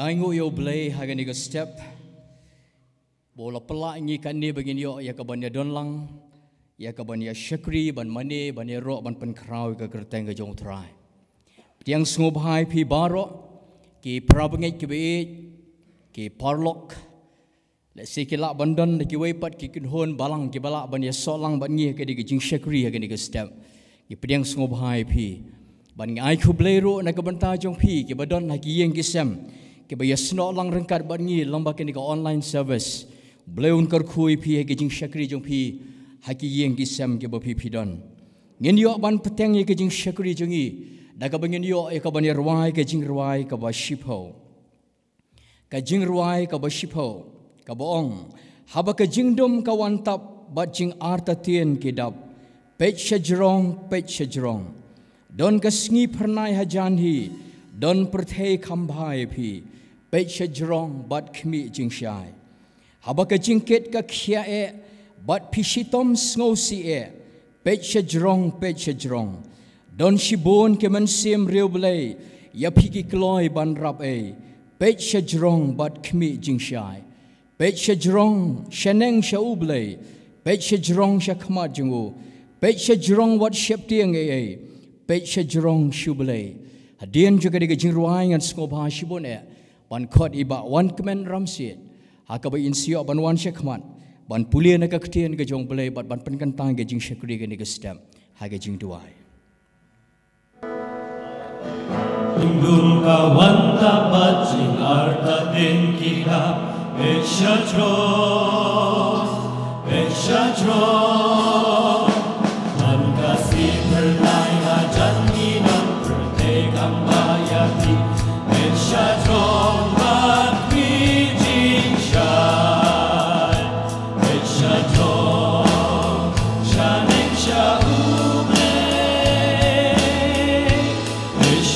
Yang ingu yo blay hagan ni step. Bola pelak ngi kan ni bagin yo ya ka banya donlang. Ya ka banya syakri ban mane ban ro ban pen kraw ka kerteng ka jong trai. Tiang sungup hai pi baro ki prabang ki be ki parlok. Le sikilak bandon ki wepat ki kinhon balang ki balak ban solang ban ngi ka di jing syakri hagan ni step. Ki pediang sungup hai pi. Ban ngai ku blay ro nak ka banta jong pi ki badon na ki yeng sem. Kebaya ba lang rengkat ban ni lomba ke online service bleun kar khui phi ke jing shakri jong phi ha ki yeng ki sam ke ba phi phi don ngin yo ban pteng ye ke jing jong i da ka ngin yo e eh, ka ban ye rwai ke jing rwai ka ba shipo ka jing rwai ka ba shipo ka ba ong ha ba dom ka wan tap ba jing arta ta tien ke dap pe shajrong pe shajrong don ka sngi phernai ha hi don perthai kham bhai bait she jrong bat kmi jing shai haba ka jing ket ka khia e bat pishitom sngo si e bait she don shi bon ke man sim riu blai ya phiki kloi ban rap e bait she bat kmi jing shai bait she jrong sheneng she u blai bait she jrong she khma jing u wat shep tiang e e bait she jrong shu blai hadian juga dikejing ruang yang sngo bahasa bon e ban kot iba wan kemen ramsiet haka ba in siok ban wan syekman ban pulia naka ketian ke jong belai bat ban penkentang ke jing syekri ke nega sedam haka jing duai Tunggul kawan tak bacing harta din kita Besha jros, besha jros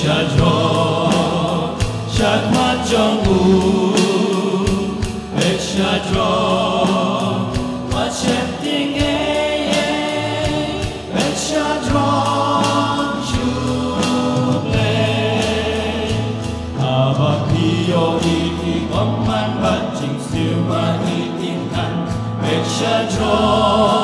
Shadrach, Shachmat Jamu, Et Shadrach, Machem Dingeye, Et Shadrach, Shuble, Abakio Iti, Omman Bajing Silma Iti, Et Shadrach,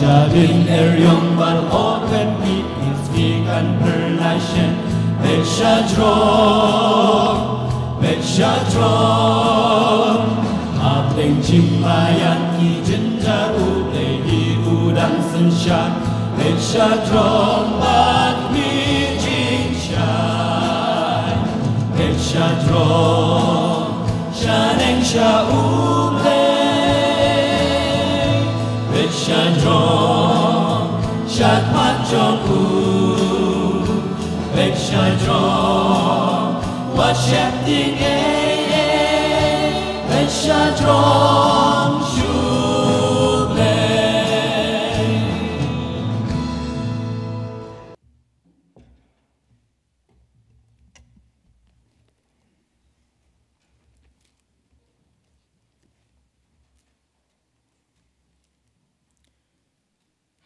Başarın eriyon var o tempi izgigan perlaşen Bet şadron, bet şadron Apleng cimpayan ki cinta ude hirudan senşan Bet şadron bat mi cinşan Bet şadron şaneng şaun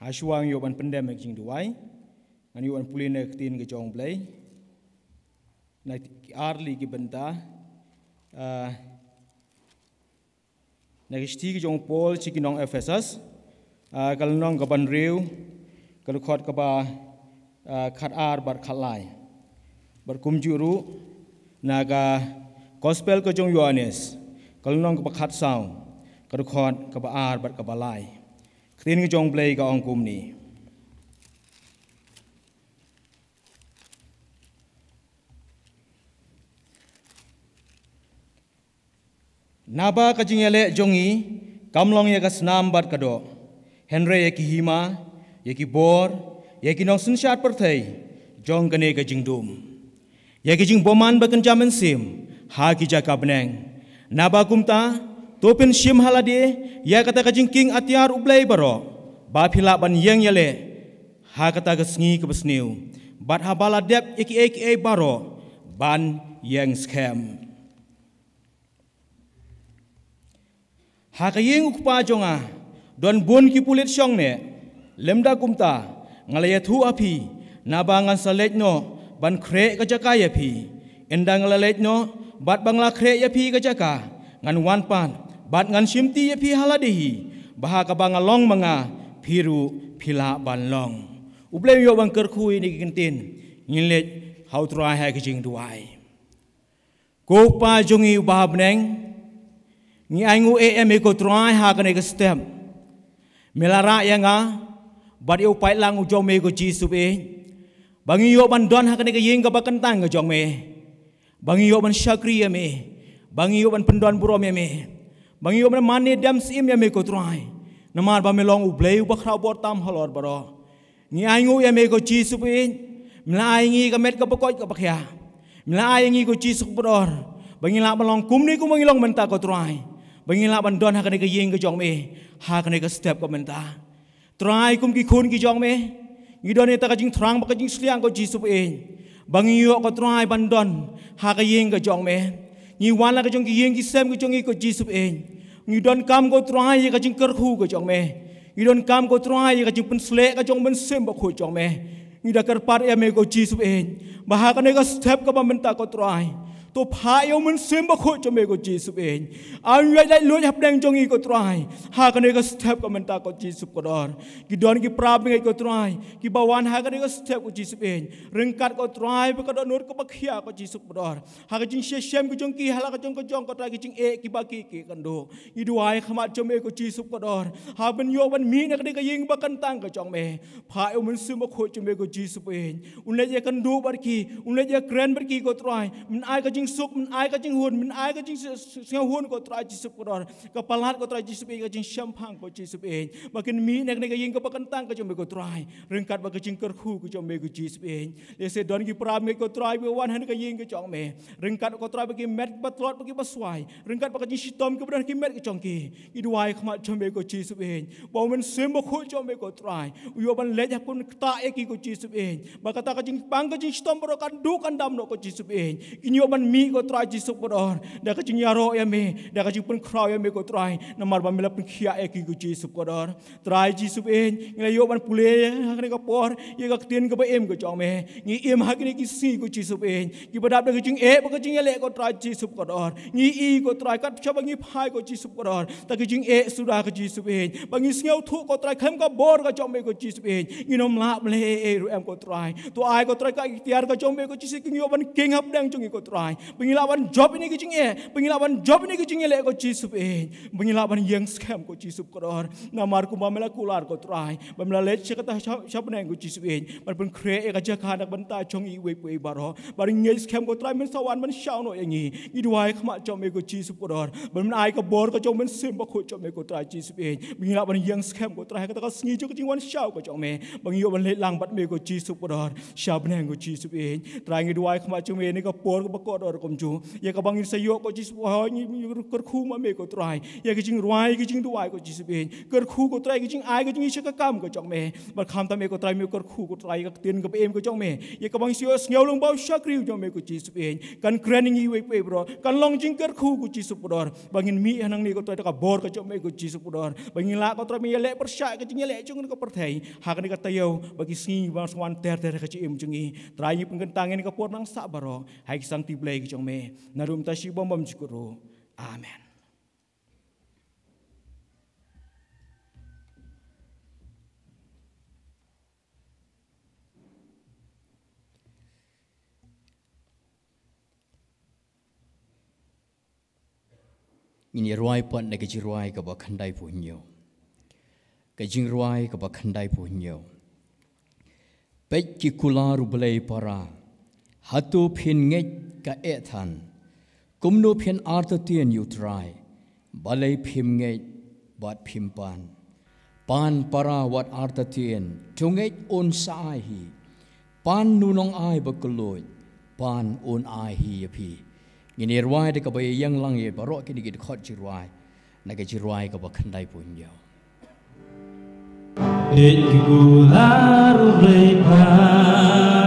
Ashwang yo ban pandemic jing duwai, and you ban pulling a team jong blay, na arli gi benda ah, na gisti gi jong pol chi nong efesas ah, kal nong ga ban riu kal khot ka ba ah, khat ar bar khalai bar kum ju ru na ga gospel ko jong yohanes kal nong ka khat sao kal khot ka ba ar bar ka ba lai khrin gi jong play ga ong kum ni Naba kajing ele jongi kamlong ye kas nambat kado. Henry ye ki hima, ye ki bor, ye ki nong sun syat perthai jong kene kajing dum. Ye ki jing boman bakan jaman sim, ha ki jaka beneng. Naba kumta Topen sim halade ye ya kata kajing king atiar ublai baro. Ba pila ban yang yele ha kata kasngi ke besniu. Bat habala dep ek ek baro ban yang scam. Hakaying ukpa chonga don bon ki pulit syong ne lemda kumta ngalaya thu api nabangan salet no ban kre ka jaka ya pi endang lalet no bat bangla kre ya pi ka jaka ngan wan pan bat ngan simti ya pi haladihi baha ka banga long manga phiru phila ban long uble yo bang ker khui ni kintin nginlet hautrai ha kijing duai ko pa jungi bab neng ni aingu e e me ko try ha kane ke stem melara ya nga bar yo pai lang u jong me ko ji sub e bangi yo ban don ha kane ke ying ga ba kentang ga jong me bangi yo ban syakri ya me bangi yo ban pendon buro me ya me bangi yo ban mani dam sim ya me ko try namar ba me long u blay u ba khraw bor tam halor baro ni aingu ya me ko ji sub e mla aingi ka met ka pokoy ka pakya mla aingi ko ji sub bor Bangilang malong kumni ko mangilong mentako truai. บางีลาบันดอนหากันในกยิงกจองเมหากันในกสเตปก็เมนตาตรายคุมกิคุณกิจองเมยีดอนในตะกจิงทรังบักจิงเสียงก็จีสุเองบางียก็ตรายบันดอนหากันยิงกจองเมยีวันละกจงกิยิงกิเซมกจงอีก็จีสุเองยีดอนคำก็ตรายยีกจิงเกิร์คูกจองเมยีดอนคำก็ตรายยีกจิงเป็นเสกกจงเป็นเซมบักคุยจองเมยีดอนกระปาร์เอเมก็จีสุเองบ่หากันในกสเตปก็บัมเมนตาก็ตรายยตัวพายมันซึมบะคุจมเอกจีสุเองอันไว้ได้ลุยหับแดงจงอีกตรายหากันเอกสเทปกับมันตากจีสุกดอนกิดอนกิปราบเอกตรายกิบาวานหากันเอกสเทปกจีสุเองเรื่องกัดกตรายปกดอนนวดกบักเฮียกจีสุกดอนหากจิงเชเชมกจงกีหลักจงกจงกตรายกจิงเอกิบากีกีกันโดอีดวายขมาจมเอกจีสุกดอนหาเป็นโยบันมีนักเด็กยิงบักันตั้งกจองเมพายมันซึมบะคุจมเอกจีสุเองอุนเลยกันดูบัดกีอุนเลยเกรนบัดกีกตรายมันอายกจิงงสุขมันอายก็จึงหุ่นมันอายก็จึงเสียหุ่นก็ตรายจิสุกก็รอก็ปลาดก็ตรายจิสุเองก็จึงช้ำพังก็จิสุเองบางคนมีในในก็ยิงก็บะกันตั้งก็จะไม่ก็ตรายเรื่องการบาักจึงกระคู่ก็จะไม่ก็จิสุเองเลเซดอนกิปราบไม่ก็ตรายเววันหันก็ยิงก็จ้องเมเรื่องการก็ตรายบาักแมทบัตลอดบาักบัสวยเรื่องการบาักจึงชิตอมก็บัทกิแมทก็จ้องกีอีดวายขมาจะไม่ก็จิสุเองบอกมันเสียงบักคจะไม่ก็ตรายอุยบันเล็ดยคนตาเอกีก็จิสุเองบาักตาก็จึงปังก็จึงชิตอมบรกันดูกันดำนก็จิสุเองอินโยบันมีก็ตรายจิสุปดอนดากจึงยารอเอเมดากจึงเป็นคราวยอเมก็ตรายนมาบันเมลเป็นขี้เอกิกุจิสุปดอนตรายจิสุเองงไยโยบันปุเลฮักนี่ก็ปอร์ยังก็เตียนก็ไปเอ็มก็จองเม งี้เอ็มฮักนี่กิสีกุจิสุเองกิบดับดากจึงเอบก็จึงยาเลก็ตรายจิสุปดอนงี้อีก็ตรายกัดชอบงี้พายก็จิสุปดอนแต่ก็จึงเอสุดาก็จิสุเองบางงี้เสียวทุกก็ตรายเข้มก็บอร์ก็จองเมก็จิสุเองงี้นมลาบเลเอรูเอ็มก็ตราย ตัวไอก็ตรายก็อีเตียร์ก็จองเมก็จิสุกิโยบันเก่งฮับแดงจงอีก็ตราย Bengilawan job ini kucing ye. Bengilawan job ini kucing ye le ko chisup e. Bengilawan yang scam ko chisup koror. Namar ku mamela kular ko try. Bamela le che kata shap neng ko chisup e. Man pun kre e kaja kanak banta chong i wei wei baro. Bari ngai scam ko try men sawan man shau no yang e i. I duai khma chom me ko chisup koror. Bamela ai ko bor ko chom men sim ba ko chom me ko try chisup e. Bengilawan yang scam ko try kata ka sngi cho kucing wan shau ko chom me. Bengiyo ban le lang bat me ko chisup koror. Shap neng ko chisup e. Try ngai duai khma chom me ni ko por ko ba ko รกมจูยากกบังอิสยโยปจิสวายหิมกระคู่มาเมกตรายอยากกจิงรวยกจิงดวยกจิสเบนกระคู่ก็ตรายกจิงอายกจิงอิชกกรรมก็จองเมบัดคำตาเมกตรายเมกระคู่ก็ตรายกเตียนกับเอ็มก็จองเมอยากกบังอิสยโยสเงาลงเบาชักริวจองเมกจิสเบนกันเกรนิงอีเวกเปรอกันลองจิงกระคู่กจิสปดอร์บังอินมีหนังนี้ก็ตรายกบอร์ก็จองเมกจิสปดอร์บังอินละก็ตรายมีเล็ะประชัยกจิงเล็ะจงกับประเทศหากนี่กตยาบังอิสงีบังสวรรค์เตอร์เทอร์กจิเอมจึงอีตรายยิบเงินตังเงินกับปวดนังสับบารอให้สังติเ ki chong me narum ta shi bom bom chikuru amen Ini yerwai pon ne gi rwai ka ba khandai pu nyo ka jing rwai ka ba khandai para ฮัตูพินเงกกะเอทันกุมนูเพียนอาร์ตเตียนยูทรายบาเลยพิมเงกบาดพิมปานปานปาราวัดอาร์ตเตียนจงเงกอุนสายฮีปานนูนองอายบกลอยปานอุนไอายฮีพีงินีรวยได้กับไปยังลังเยบารอกินกิดขอดจิรวยนักจิรวยกับขันได้ปุ่นยาวเด็กกูลารุเรพา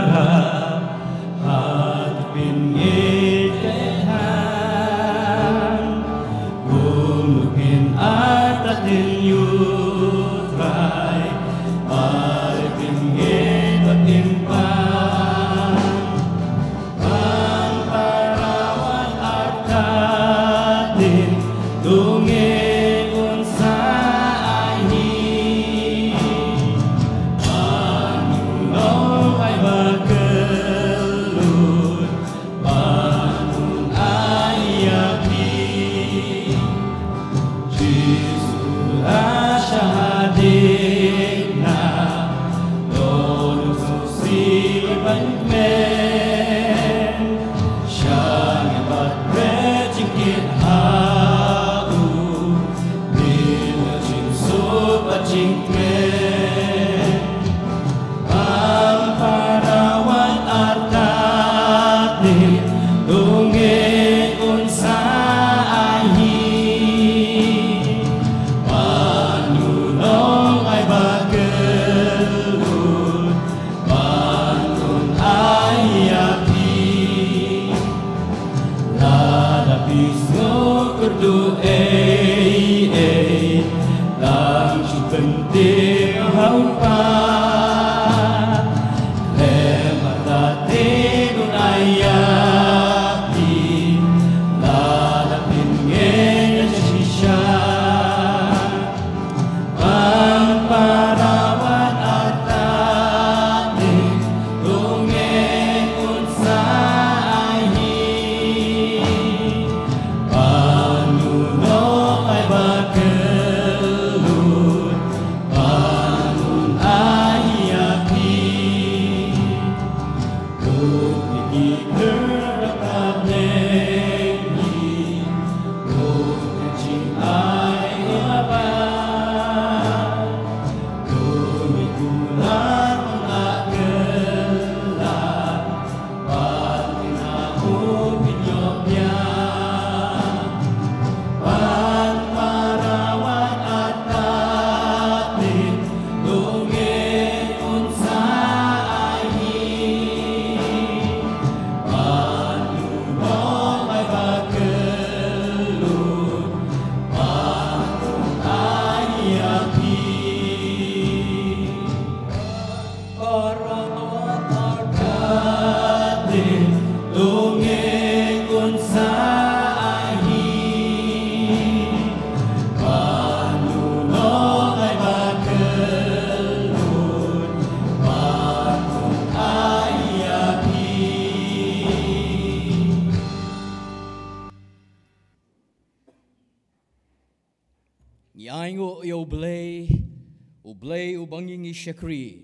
syakri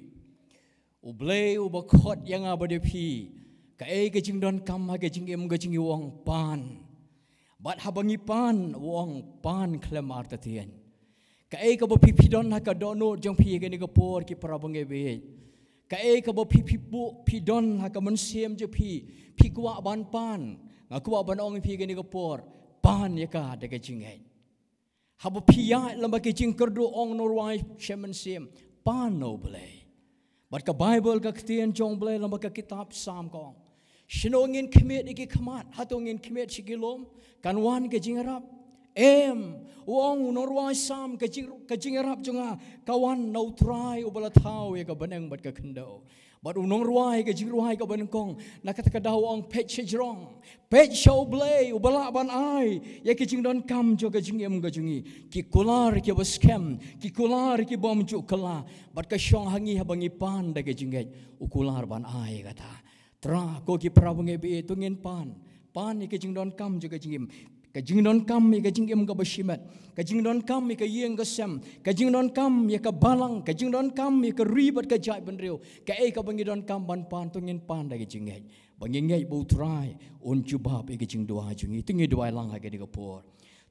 ublei ubakot yang aba de pi ka ei ke jing don kam ha ke jing em ke jing wong pan bat ha bangi pan wong pan klem artatian ka ei ka bo pi pi don ha ka do no jong pi ke ni ke por ki para bang ebe ka ei ka bo pi pi bu pi don ha ka mon siem je pi pi kwa ban pan nga kwa ban ong pi ke ni ke por pan ye ka de ke jing ha bo pi ya lam orang ke jing ker do pano ble. But ka Bible ka ktien jong ble lamba ka kitab sam kong. Shino ngin kmet iki kmat hatu ngin kmet sigilom kan wan ke jingrap. Em wong nor wa sam ke jing ke jingrap junga no try ubala thau ye ka beneng bat ka kendo. Bat unong ruai ke jing kong. Nak kata kada wong pet sejrong. Pet show blay ubala ban Ya ke don kam jo ke jing em gajungi. kem. Ki kular ke bom jo kala. Bat ke syong kata. Tra ko ki prabung e bi pan. Pan ke don kam jo ke ka jing non kam mi ka jing im ka bashimat ka jing non kam mi ka yeng ka sem ka jing non kam mi ka balang ka jing kam mi ka ribat ka jai ban rio ka ei eh, ka bangi don kam ban pan tungin pan da ka jing bangi ngai bu try un chu bap e ka jing dua jung i tungi dua lang ha ka di ka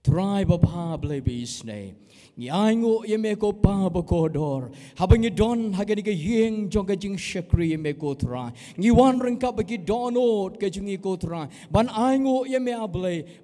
tribe of Hablebis ne. Nyango ye meko pa bokodor. Habangi don hagani ke ying jongga jing shakri ye meko Ni Ngi wan rengka bagi donot ke jingi ko tra. Ban aingo ye me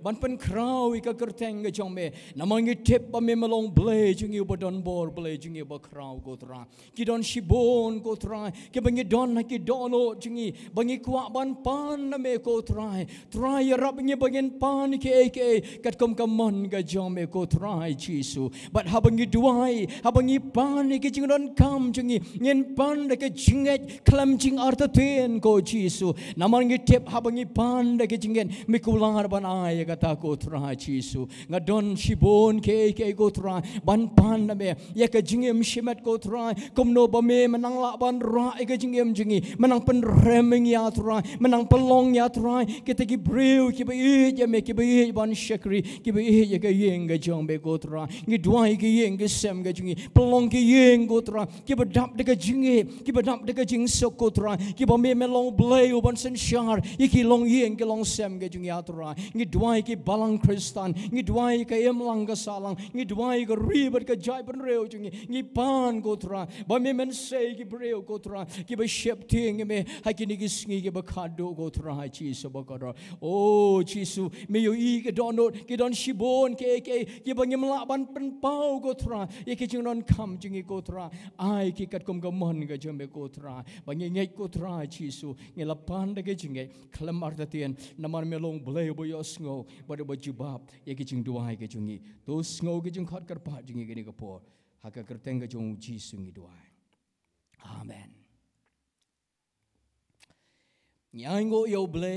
Ban pen krau ika kerteng ke jong me. Namangi tip, pa me melong ble jingi ba don bor ble jingi ba krau ko tra. Ki don shibon ko tra. Ke bangi don ha ki donot jingi. Bangi kwa ban pan na me ko tra. Tra ye rab ngi bangin pan ke ke kat kom kam ipon ka jom e ko try chisu but habangi duai habangi pan ke jing don kam jingi, ngin pan da ke jing klam jing arta ten ko chisu namang ngi tep habangi pan da ke jing mi ku lang ar ban ai ka ta ko try chisu nga don shibon ke ke ko try ban pan na me ya ka jing em shimat ko try kom no ba me manang la ban ra e ka jing em manang pen reming ya try manang pelong ya try kita ki brew ki ba i ya me ki ba i ban shakri ki ba i yeyekeyenge jongbe gotra ngi dwai ke yenge sem ke jingi plong ke yeng gotra ki ba dap de ke jingi ki ba dap de ke jing so gotra ki ba me me long blay oban sen shar iki long yeng ke long sem ke jingi atra ngi dwai ke balang kristan ngi dwai ke em lang ga salang ngi dwai ke riber ke jai ban reo jingi ngi pan gotra ba me men se ki breo gotra ki ba shep tieng me ha ki ni ki singi ki ba khado gotra ha chi so ba ra o chi su me yo i ke no ke don shibo bon ke ke ke bangi melaban pen pau ko tra ye ke jing non kam jing ko tra ai ke kat kom gamon ga jembe ko tra bangi ngai ko tra chi su ngi lapan de ke jing klem ar tien namar me long ble bo yo sngo ba de bu ye ke jing dua ke jing to sngo ke jing khat kar pa jing ke ni ko por ha ka ker teng ga jong chi su ngi dua amen Nyanggo yo ble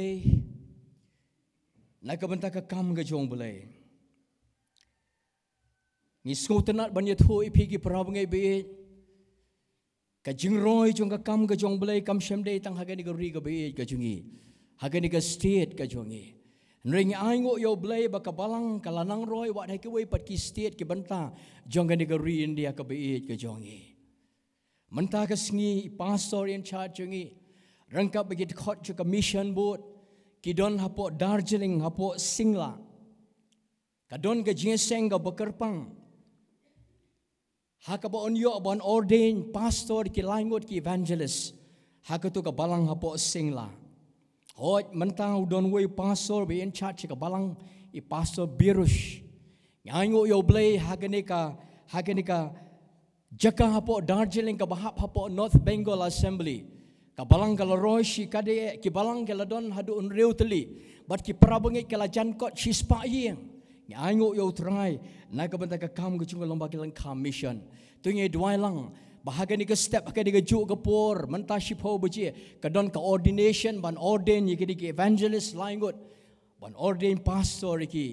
Nak bentak ke kam ke jong boleh. Ni sungguh tenat banyak tu ipi eh, ki perah bengai beit. Kajing roy jong kam kajong belai kam syamde tang haga ni geri ke kajungi. Haga ni ke state kajungi. Nering aingok yo belai baka balang kalanang roy wak dahi kewai pat ki state ki benta. Jong ni geri india ke beit kajungi. Mentah ke sengi pastor in charge jungi. Rengkap bagi dekot juga mission boat. Kidon hapok Darjeeling hapok Singla. Kadon ke jeseng ke Kedon ke jeseng ke bekerpang. Hakapo bon ordain pastor ki langot ki evangelist. Hakatu ka balang hapo singla. Hoy mentang udon we pastor be in charge ka balang i pastor birush. Ngayo yo blay hakanika hakanika jaka hapo Darjeeling ka bahap hapo North Bengal Assembly. Ka balang kala roshi kade ki balang kala don hadu unreu But ki prabangi kala jankot shispa yang ni ayo yo try na ka benta ka kam ke chung lomba kilang kam mission tu ye dua lang bahagian ni ke step ke diga ju ke por menta ship ho beje ka don ka ordination ban ordain ye ke evangelist lain ban ordain pastor ki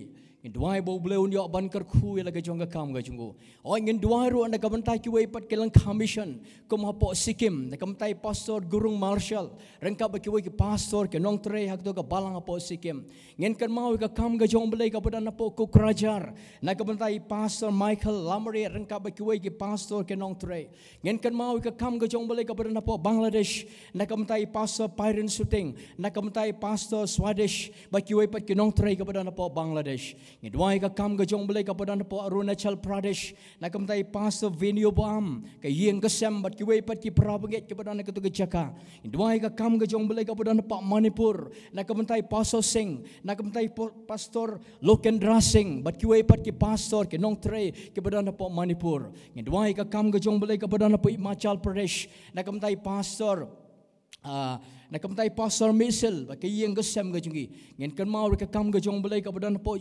In dwai bo bleu un yok ban ker khu ya lagi jong kam ga jung o ngin dwai ru anda kamta ki wei pat kelang commission kum hapo sikim na kamtai pastor gurung marshal rengka ba ki pastor ke nong tre hak to balang hapo sikim ngin ker mau ga kam ga jong blei ka pada krajar na kamtai pastor michael lamri rengka ba ki pastor ke nong tre ngin ker mau ga kam ga jong blei ka bangladesh na kamtai pastor pyren Suting, na kamtai pastor swadesh ba ki wei pat ki nong tre ka bangladesh ngidwai ka kam gajong blai ka padan po arunachal pradesh na kam tai pas of venue bomb ka yeng ka sem bat ki wei pat ki pra bget ki padan ka tuga chaka ngidwai ka kam gajong blai ka padan po manipur na kam tai pas of sing na kam tai pastor lokendra sing bat ki wei pat ki pastor ki nong tre ki padan po manipur ngidwai ka kam gajong blai ka padan po machal pradesh na kam tai pastor uh, nak kemtai Pastor misel bagi yang gesem gajungi ngin kan mau ke kam gajong belai kepada nepo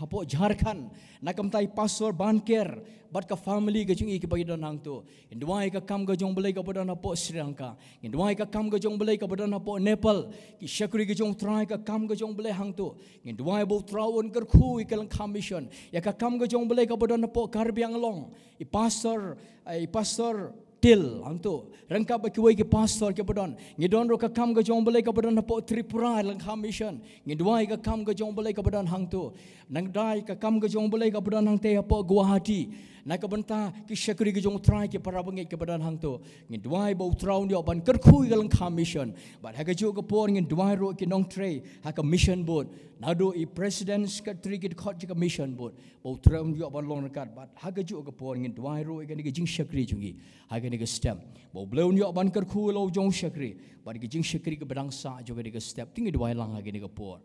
hapo jharkhand nakam tai pasor banker bat ka family ga jungi ki bagi don hang tu indwai ka kam ga jong belai ka bodan hapo sri lanka indwai ka kam ga jong belai ka bodan hapo nepal ki shakri ga jong trai ka kam ga jong belai hang tu indwai bo trawon ger khu ikalang mission ya ka kam ga jong belai ka bodan hapo karbi long i pastor, eh, i pastor til anto rangka ba ki ki pastor ke pedon ngi don ro ka kam ga jong bele ka pedon na po tripura lang ha mission ngi duai ka kam ga jong bele ka pedon hang tu nang dai ka kam ga jong bele ka pedon hang te apo guwahati na ka banta ki shakri ki jong try ki para bangi ki padan hang to ngi dwai bo traw ni oban ker khui galang kha mission but ha ka ju ka por ngi dwai ro ki nong tray ha ka mission board na do i president secretary ki khot ji ka mission board bo traw ni oban long rakat but ha ka ju ka por ngi dwai ro ki ngi jing shakri ju ngi ha ka ni ka step bo blow ni oban ker khui lo jong shakri but ki jing shakri ki bedang sa ju ka ni ka step Tingi dwai lang ha ki ni ka por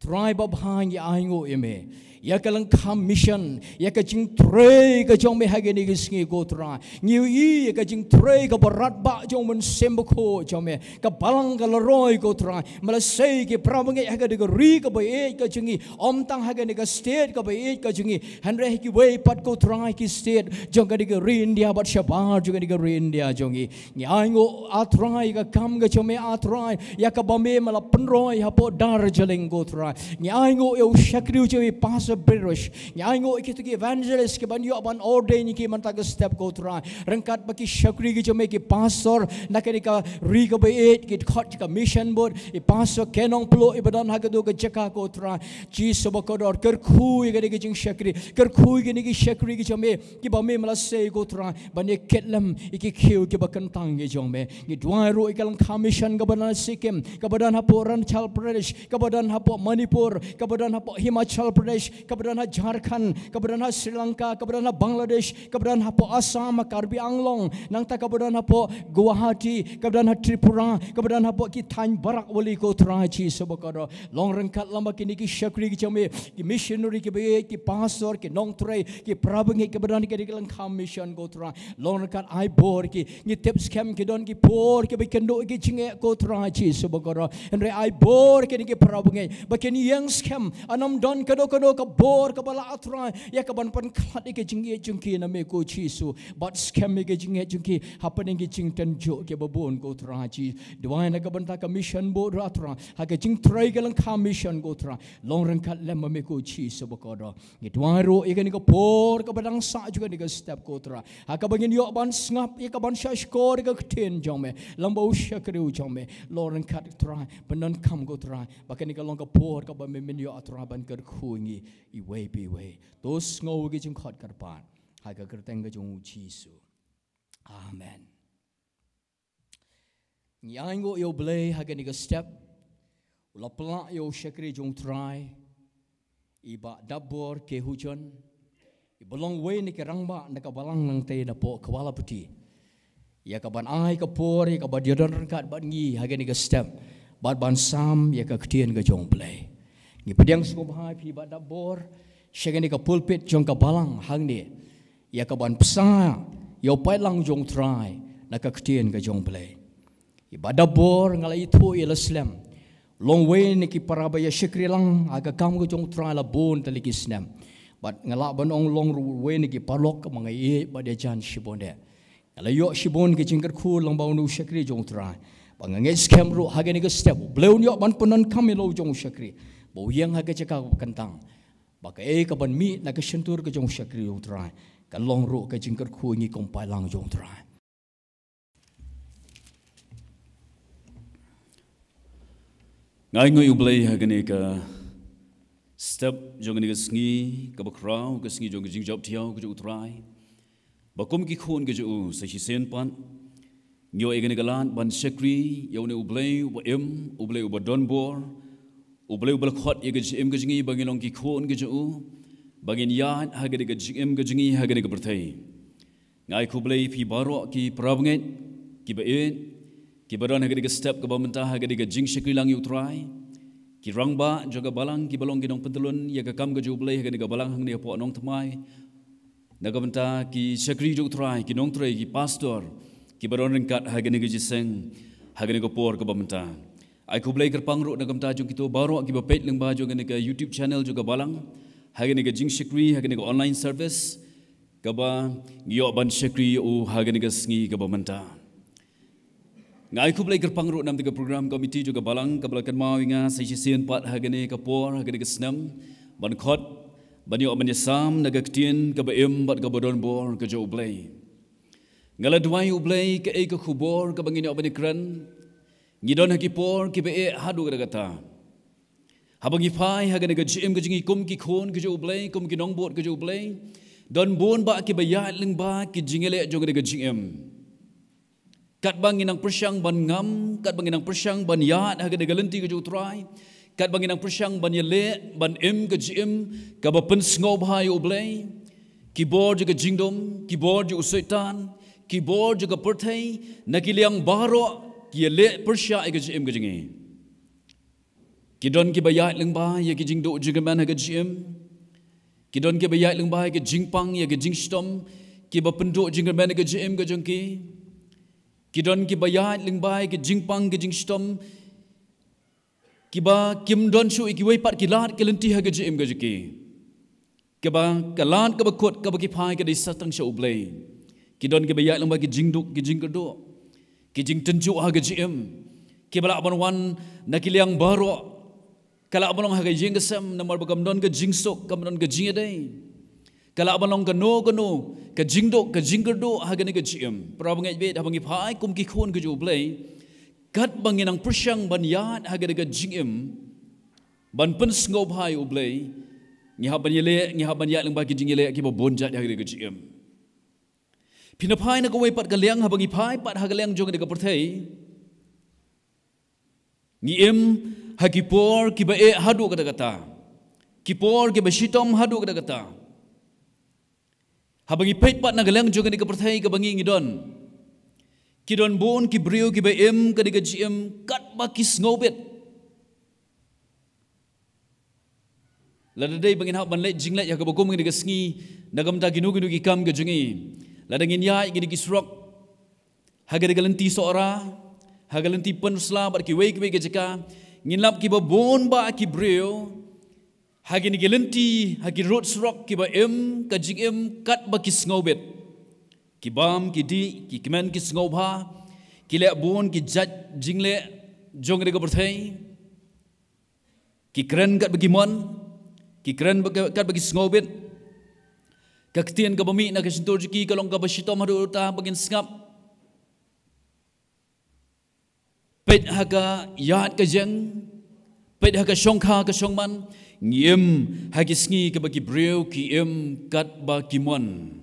tribe of han ya ai ngo i me ya ka lang kham mission ya ka jing tre ka jong me ha ge ni gis ngi go tra ni u i ya ka jing tre ka barat ba jong men sem ko jong me ka balang ka leroy go tra ma la sei ke pra bang ha ge de ri ka ba e ka jing om tang ha ge ni ka state ka ba e ka jing han re ki we pat go tra ki state jong ga de ri india ba sha ba jong ga ri india jong i ni ai ngo a tra ga kam ga jong me a ya ka ba me ma la pen roy ha po dar jeling go tra Torah. Nyaingo yo shakriu chewi pastor British. Nyaingo ikito ki evangelist ke ban yo aban ordain ki mantaga step go Torah. Rangkat baki shakri ki chome ki pastor nakari ka ri ka be eight ki khot ka mission board. i pastor kenong plo i badan ibadan do ka jaka go ko Torah. Jesus ker or kerkhu igari ki jing shakri. Ker Kerkhu igari ki shakri ki chome ki bame mala go ko Ban Banye ketlam iki khiu ki bakantang tangi chome. Ni dwai ro ikalang commission ka banan sikem. Ka badan hapo ran chal pradesh. Ka badan hapo money Manipur, kepada Nampak Himachal Pradesh, kepada Nampak Jharkhand, kepada Nampak Sri Lanka, kepada Nampak Bangladesh, kepada Nampak Assam, Karbi Anglong, nangta kepada Nampak Guwahati, kepada Nampak Tripura, kepada Nampak Kitan Barak Wali Kota Haji Sebekara. Long rengkat lama kini kita syakri kita jami, ki missionary kita, bayi, ki pastor, kita nongtrai, ki prabangi kepada kita Kedik Lengkham Mission Kota Long rengkat ai bor kita ni tip scam ki don ki por ki bayi kenduk ki cingek Kota Haji Sebekara. Andrei ai bor ki kita ki prabangi, ni yang skem anam don kado kado ke kepala atra ya kaban pan khat ke jingi jingki na me ko chisu but skem ke jingi jingki hapen ke jing ten jo ke babon ko tra chi dwa na kaban ta commission bo ratra ha ke jing trai galang kha mission go tra long rang khat lem me ko chisu bo ko do ye dwa ro ye ke ni ko por ke badang sa juga ke ni ke step ko tra ha ka bangin yo ban ngap ye ya ka ban sha skor ke ten jo me lambo sha kreu jo me long rang khat tra banan kam go tra ba ke ni ka long ko ดกับบ่มีนยอตราบันกิดคุงอีเวปีเวตัสงอกิจิมคอดกับปานให้กับกระแตงกับจงอุชีสูอาเมนยังโกยบเลให้กันอีกสเต็ปลับละโยเชกรีจงทรายอีบะดับบัวเคหุจนอีบลองเวนิกรังบะนักบาลังนังเตนะปอกวาลาปุตีอยากับันอายกับปัวอยากับดีดอนรังกัดบันงีให้กันอีกสเต็ปបាត់បានសាមយកកធានកជុងប្លេងពីដងស្គមហើយពីបាត់ដបរឆេកនេះកពុលពេតជុងកបលងហងនេះយកបានផ្សាយកបៃឡងជុងត្រៃណកកធានកជុងប្លេពីបាត់ដបរងឡៃធូអ៊ីស្លាមលងវេនេះគីប្របាយឆេក្រីឡងអាកកំកជុងត្រៃលបូនតលិគីស្នាមបាត់ងឡាបនងលងវេនេះគីប៉លុកមងអីបាត់ជាន់ឈីបនដែរឡៃយកឈីបនគីជិងកឃូលងបោនុឆេក្រីជុងត្រៃ pangangis kemru hage ni ke step bleu ni ban penon kami lo jong syakri bo yang hage ceka kentang baka e eh, ka ban mi na ke sentur ke jong syakri yo trai kan long ru ke jingker ku ni kompai lang jong trai ngai ngai ublei hage ni ke step jong ni ke sngi ke bakrau ke sngi jong jing job tiao ke jong trai ba kum ki khun ke jong sa chi sen pan Nyo egene galan ban sekri yo ne uble u em uble u badon bor uble u blakhot ege jim gejingi bangilong ki khon ge u bangin yan ha gege jim gejingi ha gege berthai ngai ku blai fi baro ki prabnget ki ba en ki baron ha gege step ke bamenta ha gege jing sekri lang yu try ki rangba joga balang ki balong ge dong pentulun ye ya ga kam ge ju blai ha gege balang hang ne po nong thmai Nagamanta ki sekri jo try ki nong try ki pastor kibaron ring kat hagani gi jiseng hagani go por go bamta ai ku blai kerpang ro nagam ta jung kito baro ki ba pet leng ba jo gani ka youtube channel juga balang hagani ga jing shikri hagani ga online service ga ba yo ban shikri u hagani ga sngi ga bamta ngai ku blai kerpang ro nam de program committee juga balang ka balakan ma winga sai si sian pat hagani ka por hagani ga snam ban khot ban yo ban sam naga ktin ka ba im bat ka bodon bor ka jo blai Ngala duai ublei ke ei ke ke bangini opani kran. Ngidon haki por ki be hadu kada kata. Habangi pai haga ne gaji em gaji kum ki khon ke jo ublei kum ki nong bot ke jo ublei. Don bon ba ki bayat leng ba ki jingele jo gada gaji em. Kat bangi nang persyang ban ngam, kat bangi nang persyang ban yat haga ne galenti ke jo trai. Kat bangi nang persyang ban yele ban em ke jo em ka ba pen ublei. Kibor jo ke jingdom, kibor jo usaitan, keyboard jaga perthai nakiliang baro ki le persha ega jim ga jingi ki don ki bayat leng ba ye ki jing do jaga man ga jim ki don ki bayat leng ba ye ki jing pang ye ki jing stom ki ba pendo jinga man ga jim ga jong ki don ki bayat leng ba ye ki jing pang ga jing stom ki ba kim don shu ki wei pat ki lat ki lenti ha ga jim ga jiki ki ba kalan ke ba khot ka ba ki phai ke dei satang sha ublei Kidon don ki bayak lang ba ki jingduk ki jingkedo ki jing tenju ha ge jim ki bala ban wan na ki liang baro kala ban long ha ge jing sem na mar bagam don ge jing sok kam don ge jing dei kala ban long ge no ge no ke jingduk ke jingkedo ha ge ne ge jim pra bang be da bang phai kum ki khon ge ju blai kat bangi nang prishang ban yat ha ge ge jing im ban pen sngob hai u blai ngi ha ban yele ngi ha ban yat lang ba jing yele ki bo bon jat ha ge ge jim Pinapay na kumay patgaliang habang ipai pat hagaliang jong ni kapertay. Ni im hakipor kiba e hadu kata kata. Kipor kiba shitom hadu kata kata. Habang ipai pat na galiang jong ni kapertay kabangi ngidon. Kidon bun kibriyo kiba im kadiga jim kat bakis ngobit. Lada day bangin hap banlet jinglet ya kabukum ngidiga sengi. Nagamta ginugin ugi kam gajungi. Nagamta Ladang ya, igi digi srok. Haga de galenti sora, haga galenti pen sla bar ki wei kwe gejeka. Nginlap ki ba bon ba ki breo. Haga ni galenti, haga rot srok ki ba em ka kat ba ki snobet. Ki bam ki di, ki kemen ki snobha. Ki le bon ki jat jingle jong de berthai. Ki kren kat bagi ki mon, ki kren kat bagi ki Ki kren kat ba ki Kaktian ka bumi na kasintur jiki kalong ka basito maduruta bagin sengap. Pet haka yaat ka jeng. Pet haka syongka ka syongman. Ngiem haki sengi ka bagi breu ki im kat ba ki mon.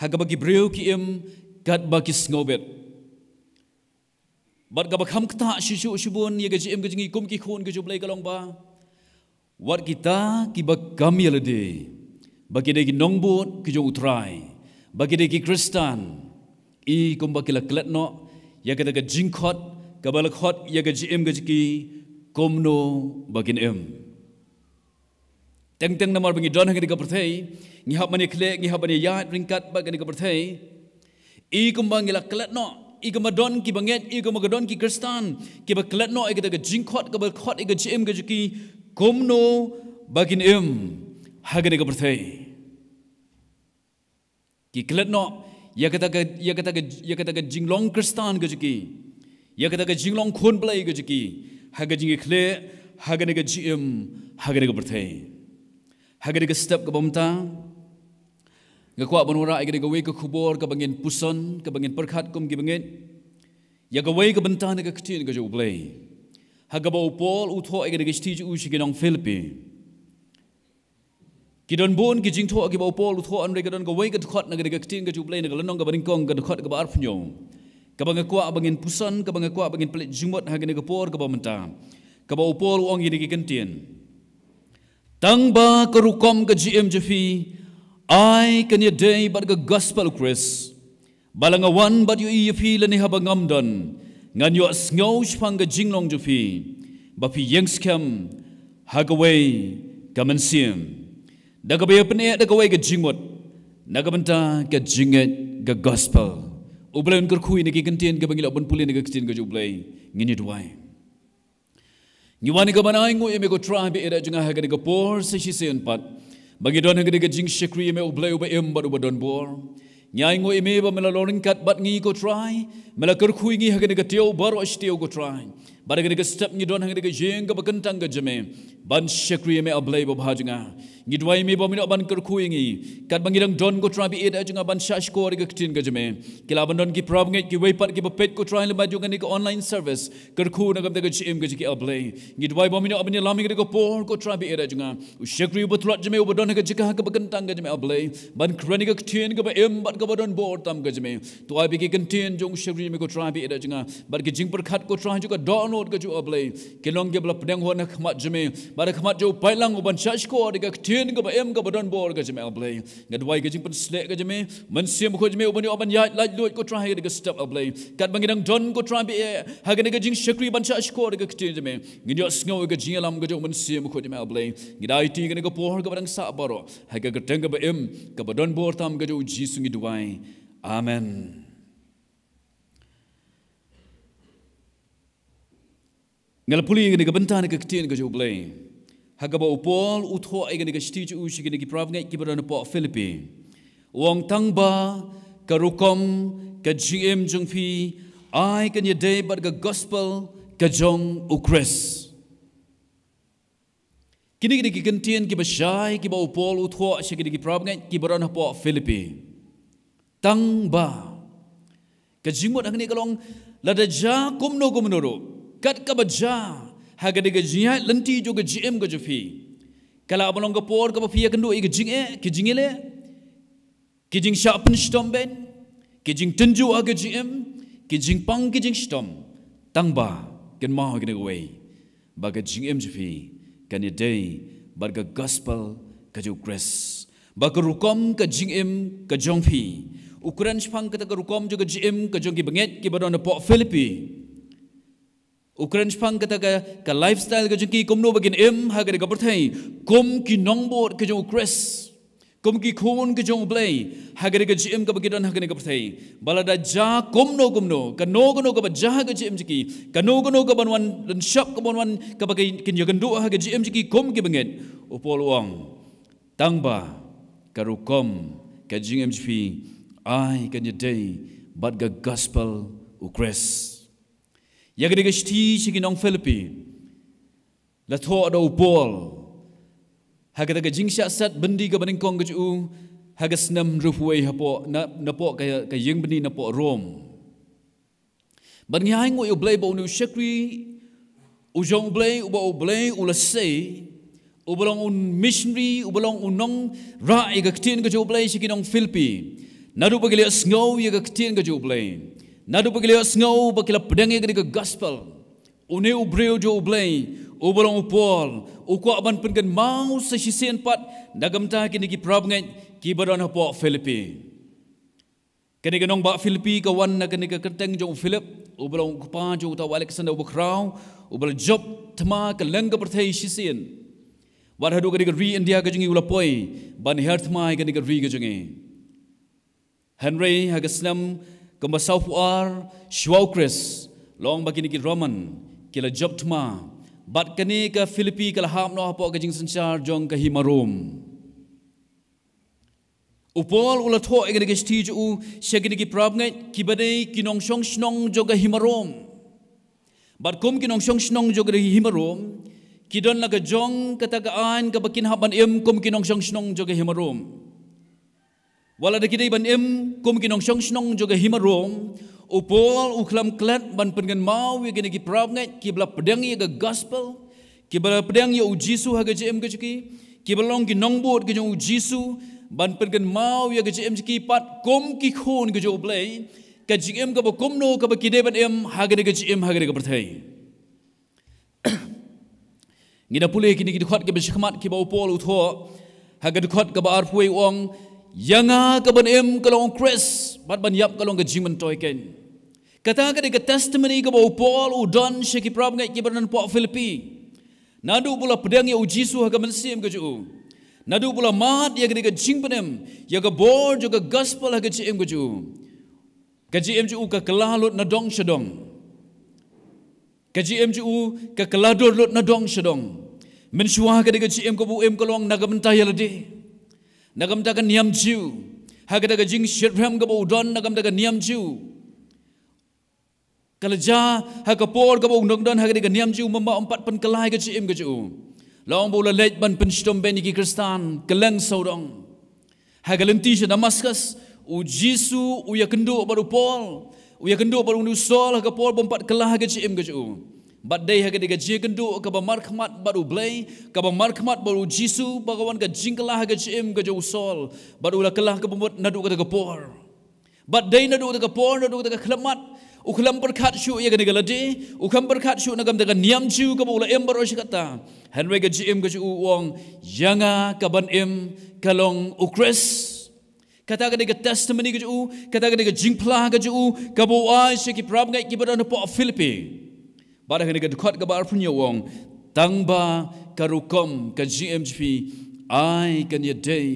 Haka bagi breu ki im kat ba ki sengobet. Bat ka bakham kata syusyu syubun ya ka jim ka jengi kum ki khun ka jublai kalong ba. Wat kita ki kami yaladeh bagi dia ke Nongbut, ke Jong Utrai, bagi dia Kristan, i kum bagi la Kletno, ya kata ke Jingkot, ke Balakot, ya ke GM ke Jiki, kum no bagi ni Teng-teng namar bagi don hangi dika perthai, ngihap mani klik, ngihap mani yahat ringkat bagi dika perthai, i kum bagi la Kletno, i kum don ki banget, i kum don ki Kristan, ki ba Kletno, ya kata ke Jingkot, ke Balakot, ya ke jm ke Jiki, kum no em hagen ya ke berthai ki klet no ya kata ke ya kata ke ya kata ke jinglong kristan ke jiki ya kata ke jinglong khun blai ke jiki hage jing khle hagen ke jim hagen ke berthai hagen ke step ke bomta ke kuat benora ke ke ke kubur ke bangin puson ke bangin perkhat kum ke bangin ya ke wei ke bentan ke kecil ke jublai hage bau pol utho ke ke stiji u shigenong filipin กิดอนบุญกิจิงทอกิบอปอลทอนเรกดอนกไวกดขอดนกดกติงกจูเลนกลนองกบินกงกดขอดกบอรฟญงกบังกวบังินพุซันกบังกวบังินเปลจิงมดฮะกนกปอรกบมันตากบอปอลอองกินกกันเตียนตังบากรุคอมกจีเอ็มจฟีไอคันยเดย์บัดกกัสปลคริสบาลังวันบัดยูอีฟีลนิฮับงัมดอนงานยอสงอชฟังกจิงลองจฟีบัฟียงสแคมฮักเวกัมันซียม Da ka bayo pene da ka wai ka jingot. Na ka ke ka ke gospel. Ublay un kar khui na ki kentien ka bangila ban pulin ka kentien ka Ngini duwai. Nyuwani ka banay ngu yame ko try bi era jinga ha ka ka por se shi se un pat. Bagi don ha ka jing shekri yame ublay uba em bat uba don por. Nyai ngu yame ba mela loring kat bat ngi ko try. Mela kar khui ngi ha ka ka tiyo baro ash tiyo ko try. Bada ka step ngi don ha ka jeng, ka ba kentang ka Ban shekri yame ablay ba jengah ngidwai mi bomino ban kar khuingi kat bangirang don ko trabi ed a jinga ban shash ko ri gatin ga kila ban don ki prab nge ki wei par ki bapet ko trail ba jungani ko online service kerku khu na cim de gach im gach ki able ngidwai bomino abni lami ri ko por ko trabi ed a jinga u shekri bu tlat jame don ga jika ha ka ban tang ga jame able ban krani ga ktin em ba im ban ga don bor tam ga Tuai to abi ki gantin jung shekri mi ko trabi ed a jinga bar ki jing par khat ko trai ju ka download ga ju able kilong ge bla pdeng ho na khmat jame bar khmat jo pailang u ban shash ko ri ga tin ke ba em ke ba don bor ke jemel blay ngad wai ke jing pen slek ke jemel men siem ko jemel ban yo ban yat lai duit ko try ke step of blay kat bangidang don ko try be ha ke ne ke jing shakri ban cha ashko ke ke tin jemel ngin yo sngo ke jing lam ke jong men siem ko jemel blay ngid ai ti ke ne ke por ke ban sa baro ha ke ke teng ke ba em ke ba don bor tam ke jo ji sung ngid wai amen ngal puli ke ne ke bentan ke ke tin ke jo blay hagaba upol utho aigani ga stitu u shigani ki prav ngai kibara po philippi wong tangba karukom ka gm jung phi ai kan ye day but ga gospel ka jong u chris kini gidi ki kentien ki bashai ki ba upol utho shigani ki prav ngai kibara po philippi tangba ka jingmo dangni ka long lada ja kumno kumno kat ka ba hagade ge jia eh? lenti juga ge jm ge jofi kala abalong ge por ge pia kendo ge jing eh? e ge jing ele ge jing sha pun shtom ben ge jing tenju a jm ge jing pang ge jing shtom tang ba ken ma ge ge wei ba ge jing em jofi kan ye dei ba ge gospel ge jo kris ba ge rukom ge jing em ge jong fi ukran shpang ge ge rukom jo jm ge jong ki benget ki ba po philippi Ukraine pang kata ke ke lifestyle ke jengki kom no bagin em ha ke gabar thai kom ki nong bor ke jong kres kom ki khun ke jong play ha ke ke jem ke bagin ha ke gabar thai bala da ja kom no kom no ka no ko no ka ja ha ke jem jiki ka no ko no ka banwan dan shop ka banwan ka bagin kin yagan do ha ke jem jiki kom ki banget upol wang tangba ka ru kom ka jing mgp ai ka ni day but ga gospel ukres. Jeg kan ikke stige i nogen fælpe. Lad tog at du bål. Jeg kan ikke jinsja sat bændi ka bændi kong gaj u. Jeg kan snem rufuay ha på na på ka ka jing bændi na på rom. Men jeg har ikke jo blei på unu shakri. Ujong blei, uba u blei, u la se. Ubalong un missionary, ubalong un nong ra i ka ktien gaj u blei shikinong fælpe. Nadu bagilia sngau i ka ktien gaj u blei. Nadu pagi lewat sengau bagi lewat pedangnya kini ke gospel. Unai ubreo jo ublay, ubalang upol, uku aban pengen mau sesisi empat dagam tah kini ki prabngai ki beran hapo Filipi. Kini ke nong bak Filipi kawan nak kini ke kenteng jo Filip, ubalang kupa jo utawa Alexander ubekrau, ubal job Thma ke lengga pertai sisi en. Warhadu kini ke ri India kajungi ulapoi, ban hertma kini ke ri kajungi. Henry hagasnam kamba South War, long bagi niki Roman, kila Jobtma, bat kani ka Filipi kala hapno hapo ka jing sanchar jong ka himarom. Upol ula tho egani ka shti u, shegi niki prab ngay, kibane ki nong shong shnong jong ka Bat kum ki nong shong shnong jong ka himarom, ki ka jong kata ka ayan ka bakin hapan im kum ki nong shong shnong jong ka Wala da kita iban im kum kinong syong syong juga himarong upol uklam klat ban pengen mau yang kini prab ngai kibla pedang ia ke gospel kibla pedang ia uji su haga jm ke cuki kibla long kinong buat ke jong uji su ban pengen mau ye ke jm cuki pat kum ki khun ke jong ublay ke jm ke bakum no ke bakide ban im haga de ke jm haga de ke pertai Ngida pulih kini kita khuat ke bersyikmat kibau pol utho Haga dikhuat ke ba'ar puwe uang yang ke ban em ke long Chris, bat ban yap ke long ke Jim and Toy Ken. Kata ke dek testimony ke bau Paul u Don Shaki Prab ngai ke banan Pak Filipi. Nadu pula pedang ya uji su ke ban sim ke ju. Nadu pula mat ya ke dek Jim ban em, ya ke bor juga gospel ke Jim ke ju. Ke Jim ju ke kelalut nadong sedong. Ke Jim ju ke kelador lut nadong sedong. Mensuah ke dek Jim ke bu em ke long naga mentah ya ledih nagam daga niam jiu haga daga jing shirpham ga udon nagam daga niam jiu kalaja haga por ga udon don haga daga niam jiu mamba empat pen kelai ga cim ga jiu long bula lej ban pen stom ben ki kristan kelang saurong haga lenti je damaskus u jisu u yakendu baru por u yakendu baru nu sol haga por empat kelai ga cim ga jiu Bat dei hage dega jie gendu ka ba markmat ba u blei ka ba markmat ba u jisu ba ga wan ga jingla hage jim ga jo sol ba u la kelah ka bumut nadu ka ga por bat dei nadu ka ga por nadu ka ga khlamat u khlam per khat shu ye ga dega la di u khlam per khat shu nagam dega niam chu ka ba u la em ba ro shi kata henwe ga jim ga u wong yanga ka ban em kalong u kris kata ga dega testimony ga u kata ga dega jingpla ga u ka ba u ai shi ki prab bara hene gat khat gabar phun wong tangba karukom ke gmgp ai kan ye day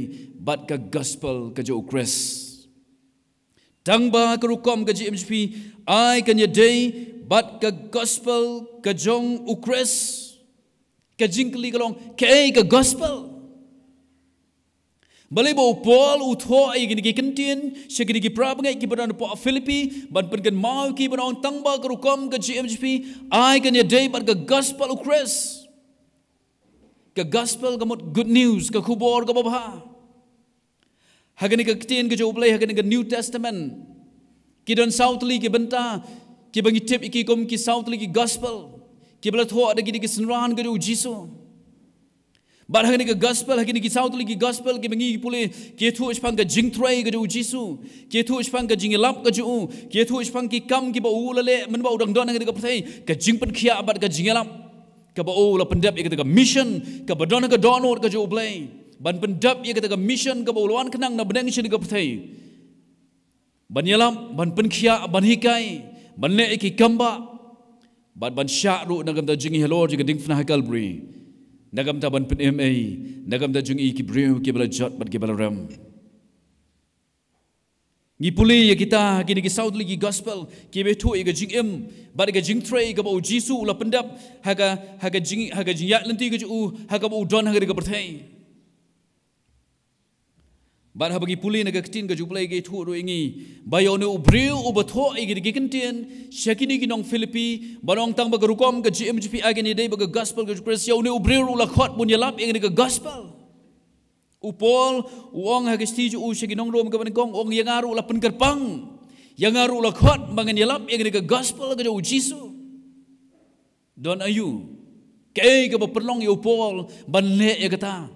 bat ke gospel ka jo chris tangba karukom ke gmgp ai kan ye day bat ke gospel ka jong ukres ka jingkli kalong ke ka gospel Balai bau Paul utho ai ini ki kentin segini ki prab ngai ki banan po Filipi ban pen gen mau ki banan tangba kru ke GMGP ai gen day ban ke gospel u Chris ke gospel gamut good news ke kubor ke baba hagani ke kentin ke jobley hagani ke new testament ki don southly ki benta ki bangi tip iki kom ki southly ke gospel ki belat ho ada gini ki senran ke jo Jesus bar hagani ka gospel hagini ki saut li ki gospel ki mengi pule ke thu ispang ka jing trai ga ju jisu ke thu ispang ka jing lap ka ju ke thu ispang ki kam ki ba ulale man ba udang don ga perthai, ke jing pan khia abat ka jing lap ka ba ulale oh, pandap ga ka mission ka ba don ga donor ka ju blai ban pendap, ga ka mission ka ba ulwan khnang na bneng shin ga perthai, ban yalam ban pan khia ban hikai ban le ki kamba ban ban sha ru na ga da jing hello jing ding fna kalbri nagam ta ban PMA nagam ta jung i ki bri bala jot bat ki bala ram ngi puli ya kita gini ki saud li gospel ki be thu ga jing em, ba ga jing tre ga bo jisu la pendap haga haga jing haga jing ya lenti ga u haga bau don haga ga berthai bạn hãy ha bagi pulih naga kencing ke tu ini tuh ruh ini bayi onu ubril ubatho ini di kencing sekini kini orang Filipi barang tang bagi rukom ke GMGP agi ni day bagi gospel ke Kristus ya onu ubril ulakot bunyi lap ini ke gospel U upol uang hagis stiju u sekini orang rom ke bani kong uang yang aru ulah penkerpang yang aru ulakot bangun yelap ini ke gospel ke jauh Yesus don ayu kei ke bapak long ya upol banle ya kata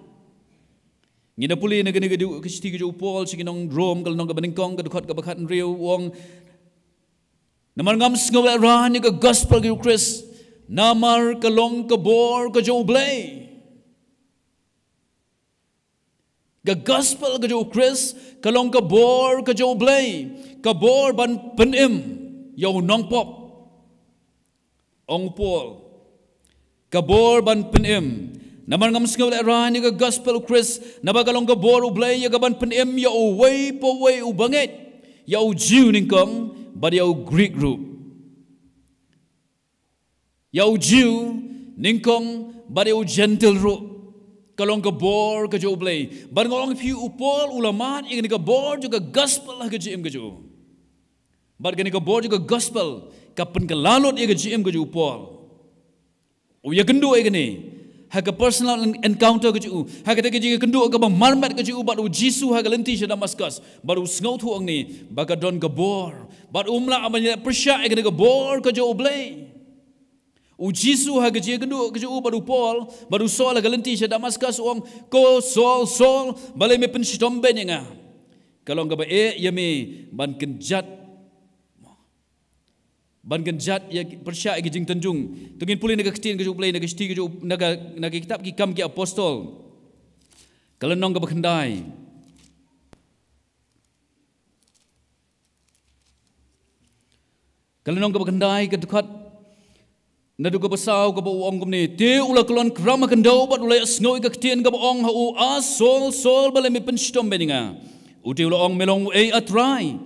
Ngina puli na gani gadi kishti gadi upol si nong drum kalau nong kabaningkong gadi khat kabakat ng wong namar ngam sngaw la rahan ka gospel gadi Chris, namar kalong kabor ka jau blay ka gospel gadi Chris, kalong kabor ka jau blay kabor ban penim yau nong pop ong pol kabor ban penim Namang ngam sngol ran ye gospel Chris naba galong ga boru u blay ye gaban pen em ye ya u way po way u banget ye ya u jiu ning kong ba ye ya u greek group Ya u jiu ning kong ba ye u gentle group kalong ga bor ga jo blay ba ngolong phi u pol ulama ye ga bor ju gospel ha lah ga ji em ga ju ba ga ni bor ju gospel ka pen ga lalot ye ga ji em ga ju pol u ye gendo ye hak a personal encounter ke ju hak ta ke ji ke kendu ke marmat ke ju baru jisu hak lenti sya maskas baru sngau thu ang ni baga don ke bor bar umla amanya persya ke ke bor ke ju ble u jisu hak ke ji kendu ke ju baru Paul baru soal ke lenti sya maskas ong ko sol sol balai me pen sitom benenga ah. kalau ngaba e yami ban kenjat ban gan jat ya persia ki jing tanjung tungin puli naga ketin gaju play naga sti gaju naga naga kitab ki kam ki apostol kalenong ga bakhandai kalenong ga bakhandai ka dukat na duga basau ka bo ong ni te ula kalon krama kan dau bat ulai snow ga ketin ga ong ha u a sol sol bale mi pen stom beninga u te ong melong ei atrai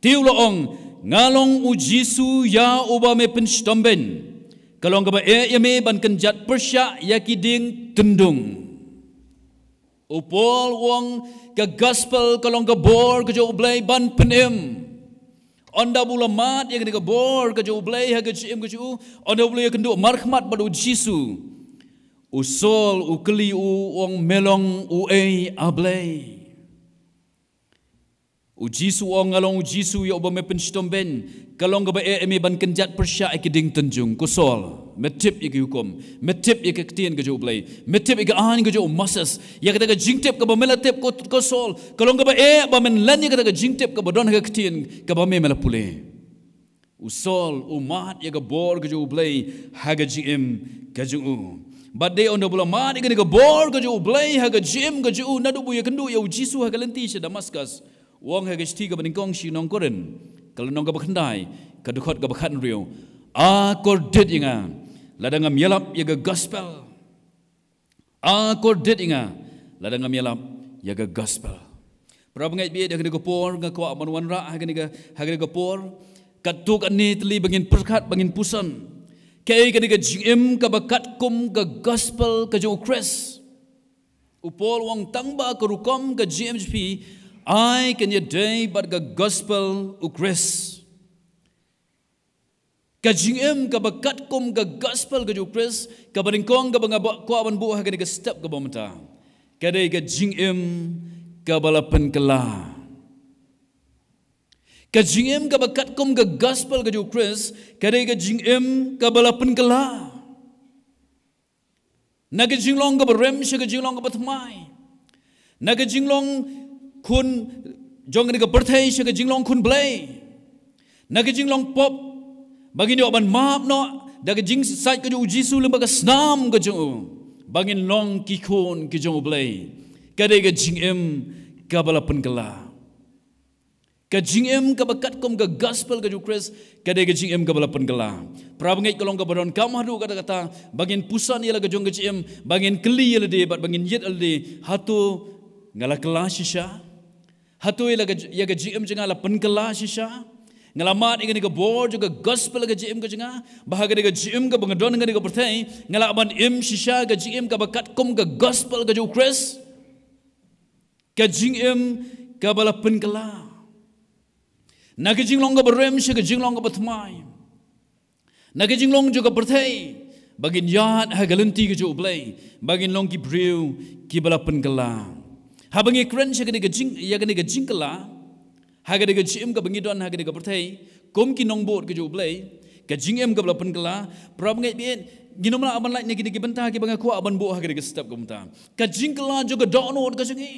te ula ong ngalong u jisu ya uba me pen stomben kalong ga e ya me ban ken jat persya ya ding tendung upol wong ke gospel kalong ga bor ke jo blai ban penem onda bula mat yang ke bor ke jo blai ha ke jim ke ju onda bula ya kenduk marhamat pada u jisu usol u keli u wong melong u ei ablai Ujisu su ong ngalong uji su yo ya ba me pen shtom ben kalong ga ba e me ban ken jat persha e ke tenjung kusol metip me tip i ku kom me tip i ke tien ga jo blai me tip ga an ga jo masas ya ga ga jing tip ga ba mela tip ko ko sol kalong ga ba e ba men lan ya ga ga jing ga ba don ga tien ga ba me mela pule u sol u mat ya ga bor ga jo blai ha ga ji im ga jo u But they on the bulan mat ga ga bor ga jo blai ha ga ji ga jo u na du bu ya kendu ya ujisu jisu ha ga lenti sha damascus wong hai gesti ka bening kong si nong koren kalau nong ka bakhandai ka dukhot ka bakhat riu a dit inga ladang am yelap ye gospel a kor dit inga ladang am yelap ye gospel pra bengai bi de ka ko por ga ko man wan ha ga ni ga tu ka ni tli bengin perkat bengin pusan kei kena ni ga jim ka bakat kum ga gospel ka jo kris upol wang tangba kerukam rukom ka I can your day but the gospel of grace. Kajing em ka bakat kum ka gospel ka jukres ka baring kong ka bangabak ko aban buah ka step ka bomta ka dei ka jing em ka balapan kala ka jing em ka bakat kum ka gospel ka jukres ka dei ka jing em ka balapan kala na ka jing long ka rem she ka jing long ka thmai na ka jing long คุณจงกันกับประเทศเชกจิงลองคุณเบลนักจิงลองปบบางินอบันมาบเนาะดักจิงสายกจูจิสูลบักสนามกจงบางินลองกิคนกจงเบลกะเดกจิงเอ็มกะบลาปนกลากะจิงเอ็มกะบักัดคมกะกัสเปลกจูคริสกะเดกจิงเอ็มกะบลาปนกลาพระบังเอกลองกับบรอนกามาดูกันกตาบางินพุซันยลกจงกจิงเอ็มบางินคลีเยลเดบัดบางินยิดเอลเดฮัตุงาลักลาชิชา hatui lagi ya ke jim jenga la penkela sisha ngalamat ingani ke board, juga gospel lagi jim ke jenga bahaga ke jim ke bengedon ngani ke pertai ngalaban im sisha ke jim ke bakat kum ke gospel ke jukres ke jim ke bala penkela nak jing longga berem sih ke jing longga bertemai nak jing long juga pertai bagin yat ha galenti ke jukblai bagin longgi brew ke bala penkelam habangi kren sa kadi gajing ya kadi gajing kala ha kadi gajim ka bangi doan, ha kadi gapertay kum ki nong board kajo play gajing em kabla pun kala prab ngay bien ginom na lah aban light ni kadi gibenta ha kibang ako aban buah ha kadi gastap kumta gajing kala jo ka download kajo ngay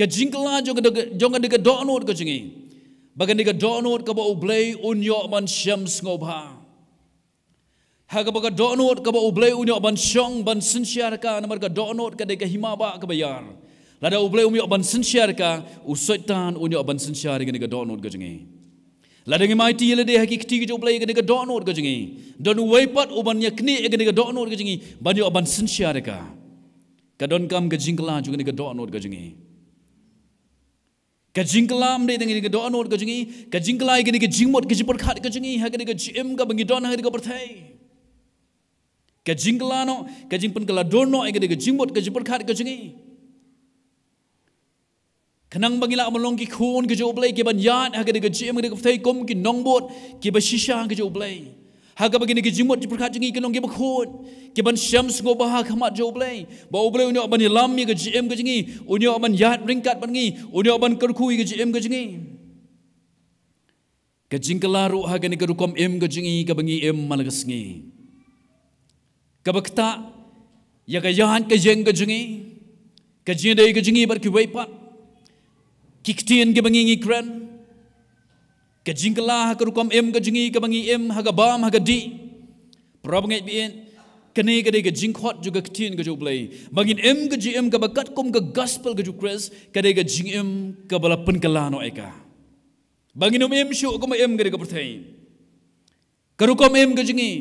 gajing kala jo ka jo ka kadi ka download kajo ngay bagan kadi ka play unyo aban shams ngobah Haga baga download ka ba ublay unyo ban syong ban sinsyar ka na marga download ka deka hima ka bayar. Lada ublay unyo ban sinsyar ka usaitan unyo ban sinsyar ka deka download ka jengi. Lada ngi maiti yele deha ki kiti gijo ublay ka deka download ka jengi. Don waypat uban yakni ka deka download ka jengi ban yo ban sinsyar ka. Kadon kam ka jingkla juga deka download ka jengi. Ka jingkalam de dengi deka download ka jengi. Ka jingkla ka deka jingmot ka jipot khat ka jengi. Ha ka deka jim ka bangi don ha ka deka pertai ke jinglano kajing jingpun kala dono ege kajing bot ke jingpur khat ke kenang bangila amalong ki khun kajau play blai yat ban yan ha ke de ke jim ke de kom ki nongbot ke ba shisha ke jo blai ha ke begini kajing jingbot jingpur khat jingi ke nong ke ba khun sham sgo ba ha khamat jo blai ba o blai unyo ban lam mi ke jim ke jingi ringkat ban ya ngi unyo ban ker khui ya ke jim ke jingi ke jingkelaru ha ke ne ke rukom em ke jingi ke kabakta ya ka yahan ka jeng ka jungi ka jeng dei ka jungi bar ki weipat kiktien ge bangi ngikran ka jingla ha ka rukom em ka jungi ka bangi em ha ga bam ha ga di prob ngai bien kene ka dei ka jing khot ju ka ktien ka ju blai bangin em ka ji em ka bakat kom ka gospel ka ju kres ka dei ka jing em ka bala pen ka la no eka bangin um em shu ko ma em ka dei ka prthai ka rukom em ka jungi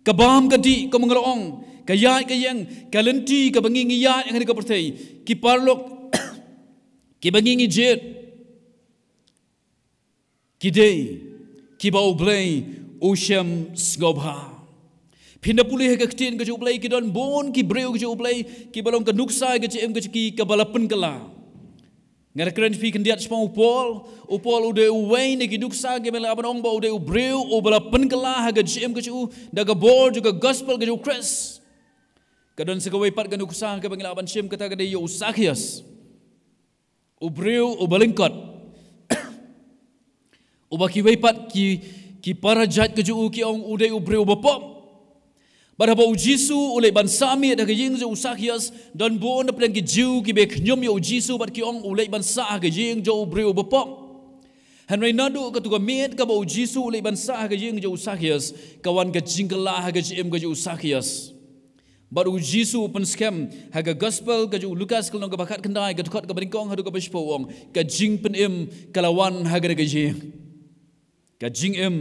ke bam ke di ke mengelong ke ya ke yang ke lenti ke bengi ya yang ke pertai ki parlok ki bengi jet ki dei ki bau blai usham sgobha pinda puli he ke ketin ke jublai ki don bon ki breu ke jublai ki balong ke nuksa ke cm ke ki ke balapen kelang Ngara kren fi kan diat spong upol, upol ude u wei ne giduk sa ge mel aban ong ba ude u breu u bala pen kala ha ge jem ke chu da ge bor ju ge gospel ge ju kres. Kadon se ge wei pat ge nu kusa ge bangila aban shem kata ge de yo ya sakhias. U breu u oh, balingkot. U oh, ba ki pat ki ki para jat ke ju u ki ong ude u breu ba pom. Berapa ujisu oleh bansa mi ada ke jing jo sakhias dan buon on pleng ki jiu ki be khnyom yo ya ujisu bat ki ong oleh bansa ke jing jo breu bo pom han rei nadu ka tu ka met ka bo ujisu oleh bansa ke jing jo sakhias kawan ke jingla ha ke jim ke jo sakhias bar ujisu pen skem ha gospel ke jo lukas ke long ke bakat kendai ke tukat ke bringkong ha du ke bispo wong ke jing pen im kalawan ha ke ke jing ke jing im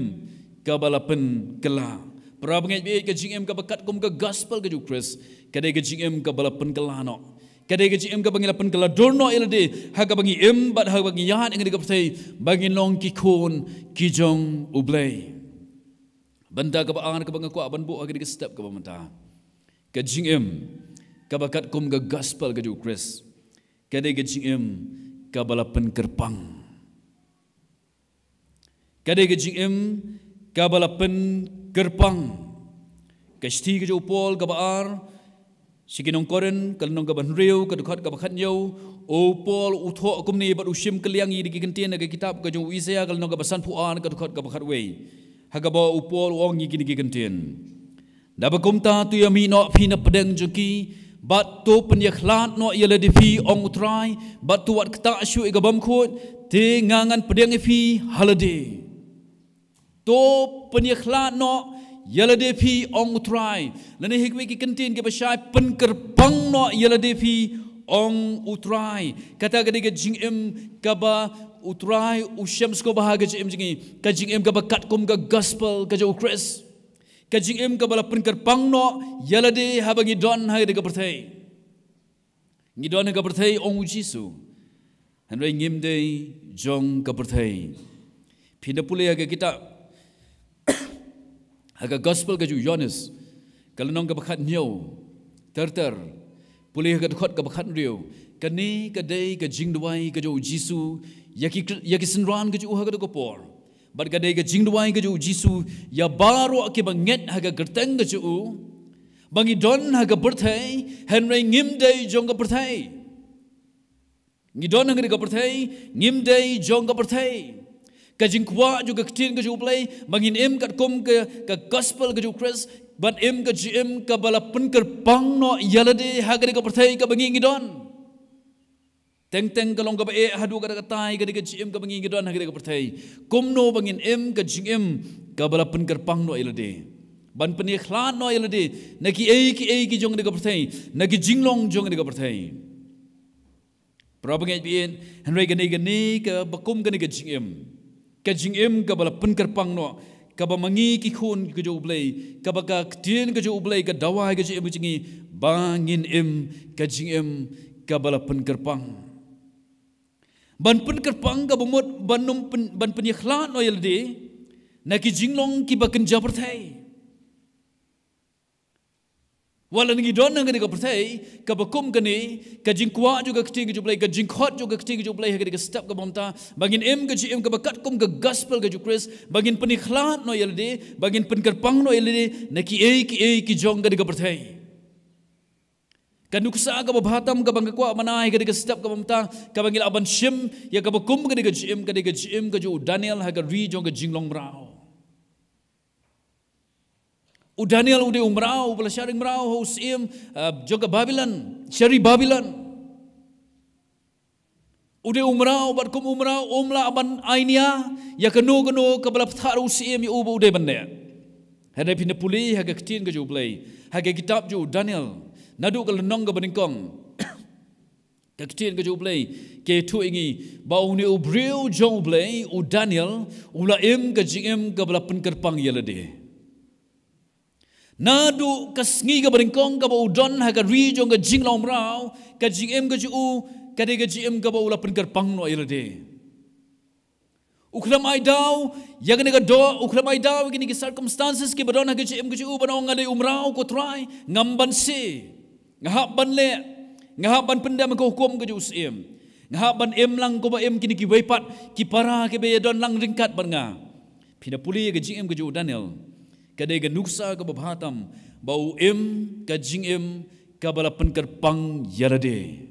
ka bala pen kelah Pra bengit bi ke jingim ke bekat kum ke gospel ke jukris. Kadai ke jingim ke bala penkelano. Kadai ke jingim ke bengila penkela durno ilde. Ha ke bengi imbat ha bengi yahan ingin dikepertai. Bagi long kikun kijong ublei. Benda ke bengan ke bengan kuak benbu agar dikestep ke bengan ta. Ke jingim ke bekat kum ke gospel ke jukris. Kadai ke jingim ke bala penkerpang. Kadai ke jingim ke bala penkerpang gerbang kesti ke jopol ke baar sikinong koren kalnong ke banriu ke dukhat ke bakhat jau opol utho akum ni bat ushim kliang yi dikin tien ke kitab ke jong isaya kalnong ke basan puan ke dukhat ke bakhat wei haga ba upol wong yi kin ki kin da ba kum ta tu yami no phi na padeng joki bat tu pen ye khlat no yele di phi ong utrai bat tu wat kta shu e ga bam khut te ngangan padeng e phi haladi to penyekhla no yala defi ong utrai lene hikwe ki kentin ke bashai pen ker bang no yala defi ong utrai kata gadi ke jing em kaba utrai usham sko bahage jing em jingi ka jing em kaba kat kum ga gospel ka jo chris ka jing em kaba pen ker bang no yala de habangi don ha de ka pertai ngi don ha ka pertai ong jisu hanre ngim de jong ka pertai pinapule ya ke kitab Aga gospel ke Yohanes kalau ke bakat nyo ter ter pulih ke khot ke bakat rio kani ke dei ke jing duai ke jo jisu yaki yaki sinran ke jo uha ke kopor bar ke dei ke jing duai ke jo jisu ya baru ke banget ha ke gerteng ke jo u bangi don ha ke berthai henry ngim dei jong ke berthai ngi don ngi ke berthai ngim dei jong ke berthai ka jing kwa ju ka tin ka mangin em kat kum ke ka gospel ka ju chris but em ka ji em ka bala pun ker pang no yalade hagari ka pertai ka bangi ngidon teng teng ka long ka e hadu ka ka tai ka ka ji em bangi ngidon hagari ka pertai kum no bangin em ka jing em ka bala pun ker pang no yalade ban pani khla no yalade na ki ei ki ei ki jong de ka pertai na ki jing jong de ka pertai Propagate bien, Henry Ganegani, Bakum Ganegani, kajing em ka bala pun kerpang no mangi ki khun ki jo blai ka ba ka tin ki jo blai ka dawai ki im chingi bangin em kajing em ka bala pun kerpang ban pun pang ka bumot ban num pun ban pun ye khla no yel de na ki jinglong ki ba jabar thai Walau ni dona ngadi ka percai, ka bekum ka jingkua juga kecil ke jublai, ka jingkhot juga kecil ke jublai, ka step ka bomta, bagin em ke jim ka bekat kum ka gospel ka Chris. bagin penikhlat no yelde, bagin penkerpang no yelde, na ki ei ki ei ki jong ngadi ka percai. Ka nuksa ka bahatam ka bangkua mana ai ka step ka bomta, ka bangil aban shim, ya ka bekum ka ni ka jim, ka ni ka jim ka Daniel ha ka ri jong jinglong brao. U Daniel udah umrau, bela sharing merau, usim uh, juga Babylon, syari Babylon. Udah umrau, berkum umrau, umla aban ainia, ya kenu kenu ke bela petar usim ya ubu udah benda. Hanya pindah puli, hanya ketin ke jublay, hanya kitab jo Daniel, nadu ke lenong ke beningkong. Kekitin ke jublay, ke tu ingi, bau ni ubriu play, u Daniel, ula im ke jim ke bela penkerpang ya lede nadu ke sengi ke berengkong ke bau don ha ke rijong ke jing lom rau ke jing em ke ji u ke de ke ji em ke bau la pen ker no ir de ukram ai dau ya ke do ukram ai dau ya ke ni ke circumstances ke berona ke ji em ke ji u banong ngale umrau ko try ngamban si ngahap ban le ngahap ban penda me ko hukum ke ji us ngahap ban em lang ko ba em ke ni ki weipat ki para ke be don lang ringkat ban nga pina puli ya ke ji em ke ji daniel kadai genuksa ke bahatam bau im kajing im kabala penker pang yarade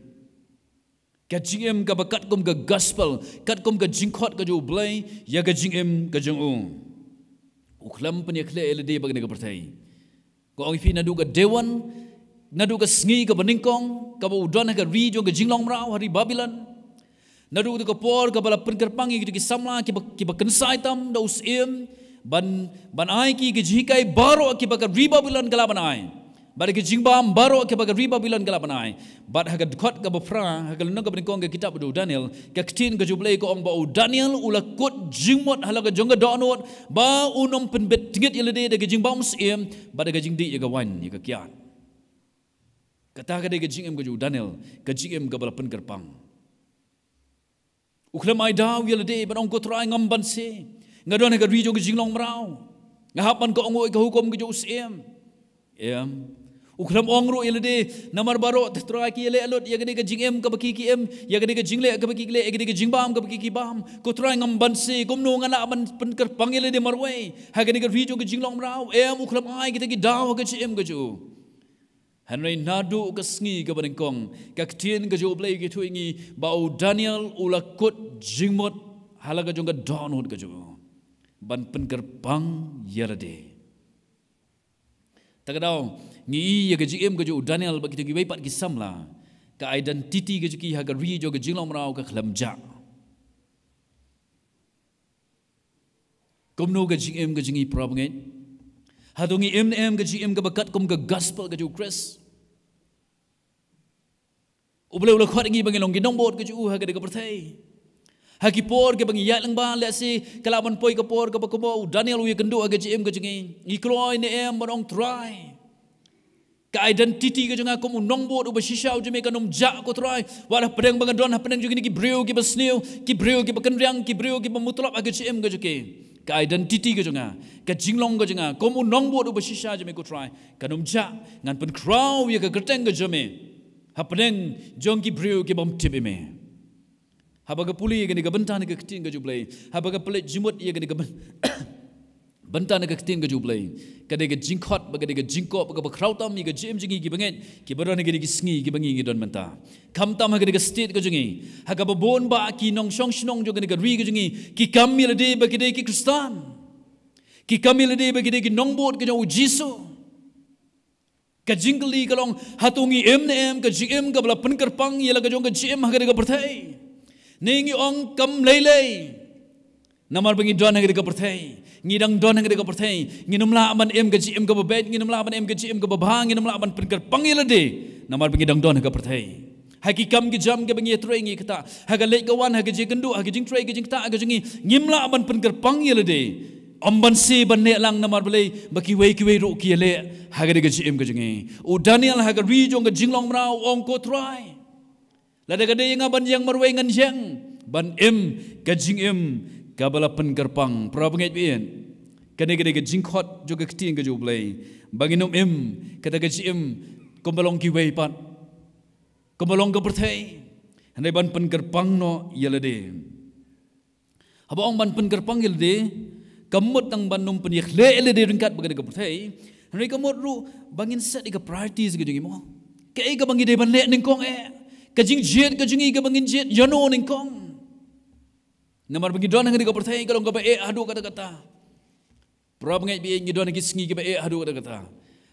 kajing im kabakat kum ke gospel kat kum ke jingkhot ke jo blai ya kajing im ke jong u khlam pani khle elde bagne ke pertai ko ang fi nadu ke dewan nadu ke sngi ke beningkong ka bau don ke ri jo ke jinglong ra hari babilan nadu ke por ka bala penker pang ki samla ki ba kensa itam dos im ban ban ai ki ki jikai baro ki baka riba bilan gala banai bar ki jingbam baro ki baka riba bilan gala banai bar haga khot ga bafra haga no ga bringong kitab do daniel ka ktin ga jublai ko om ba u daniel ula kut jingmot hala ga jonga donot ba unom pen bet tinget ile de ga jingbam sim bar ga jingdi ga wan ni ka kyan kata ga de ga jingem ga daniel ga jingem ga bala pen kerpang Uklamai dah, wila deh, berongkot rai ngamban sih ngadon ka dwi jo ke jinglong mrao ngahapan ko ngoi ka hukum ke jo usiem em ukram ongro ile de namar baro tetra ki ile alot ya gede ke jingem ka baki ki em ya gede ke jingle ka baki kle gede ke jingbam ka baki ki bam ko tra ngam bansi kum no ngana ban pen ker pangil de marwei ha gede ke dwi jo ke jinglong mrao em ukram ai gede ki dawa ke em ke jo Henry nadu ke sengi ke berengkong. Kaktin ke jauh belai ingi. Bau Daniel ulakut jingmut. Halaga jongga download ke ban pengerpang yerde. Tagadaw, ngi ya ke GM ke jo Daniel bagi tu gibai pat kisam lah. Ka identity ke jiki ha gari jo ke jinglong merau ke khlam ja. Kumno ke GM ke jingi prabangit. Hadungi MNM ke GM ke bakat kum ke gospel ke jo Chris. Ubele ule khwat ngi bagi long ginong bot ke jo ha ke de ke pertai. Hagi por ke bagi yat lengba le si kelaban poi ke por ke pekumbo Daniel we kendu age jim ke jengi ikloi ne em bonong try ka identity ke jengi komu nong bo do bashisha u jeme kanom ja ko try wala pedang bang don hapeneng jengi ki brio ki besniu ki brio ki bekenriang ki brio ki bemutlap age jim ke jengi ka identity ke jengi ke jinglong ke jengi komu nong bo do bashisha jeme ko try kanom ja ngan pen crow we ke keteng ke jeme hapeneng jongki brio ki bom tibime me Habaga puli ia gani gabenta ni kekting ke jublai. Habaga pelit jimut ia gani gaben. Benta ni kekting ke jublai. Kada ke jingkot, kada ke jingkot, kada ke krautam, kada ke jam jingi ke bengit. Kibara ni gani kisngi ke bengi ke don menta. Kamtam ha gani ke state ke jungi. Ha kaba bon ba ki nong shong shong jo gani ke ri ke jungi. Ki kami lade ba kida ki kristan. Ki kami lade ba kida ki nong bot ke jau jisu. Ka jingkli kalong hatungi em ne em, ka jim ka bala penkerpang, yelaka jong ka jim ha gani ke pertai. Ha gani ke pertai. Ningi ong kam lele, lay. Namar bengi doan yang dega pertai. Ngi dang doan yang dega pertai. Ngi numla aman em gaji em gaba bed. Ngi numla aman em gaji em gaba bahang. Ngi numla aman pinker pangil ade. Namar bengi dang doan yang dega pertai. Haki kam ki jam ke bengi etrei ngi kata. Haga lek kawan haga je kendu haga jing trei jing ta haga jingi. Ngi numla aman pinker pangil ade. Amban si ban ne lang namar bale baki wei ki wei ro ki ale. Haga dega jing em gaji ngi. O Daniel lah haga rijong ga jinglong mrau ong ko trai. Lada da kada yang ban yang marwe ngan yang ban im gajing im kabala pen gerpang pra bengit bien kada kada gajing khot juga ketiang ke juble bagi nom im kada gajing im kombalong ki pat kombalong ke berthai hande ban pen no yala de aba ong ban pen gerpang de kamut tang ban nom pen yakhle ele de ringkat bagada ke berthai hande kamut ru bangin set ke priorities ke jingi mo kai ke bangi de ban le ning eh kajingjet kajingi ka menginjet jano ning kong namar bagi don ngadi ka pertai kalau ka e adu kata-kata prob ngai bi ngi don ngi singi ka e adu kata-kata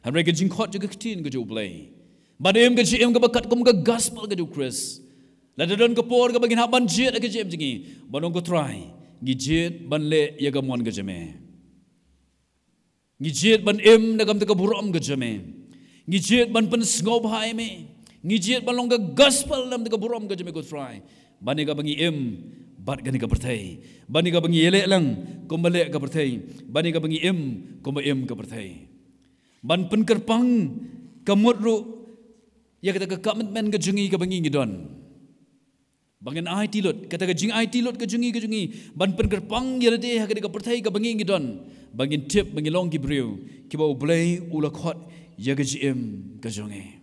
han rek jing khot ka ktin ka jo play but em ka ji em ka bakat kum ka gospel ka jo chris la lah da don ka por ka bagin haban jet ka jem jingi banong ko try ngi jet ban le ya ga mon ka jeme ngi jet ban em na kam ta ka burom ka jeme ngi jet ban pen sngob hai me ngijiet balong ke gospel dalam tiga buram ke jemik utrai. Bani ka bangi im, bat gani ka pertai. Bani ka bangi yelek lang, kumbalek ka pertai. Bani ka bangi im, kumba im ka pertai. Ban pen kerpang, ya kata ke kakmetmen ke jengi ka bangi ngidon. Bangin ai tilut, kata ke jing ai tilut ke jengi ke jengi. Ban pen ya kata ya kata ke pertai ka bangi ngidon. Bangin tip, bangin long kibriu, kibau blay ulakot, ya ke jim ke jengi.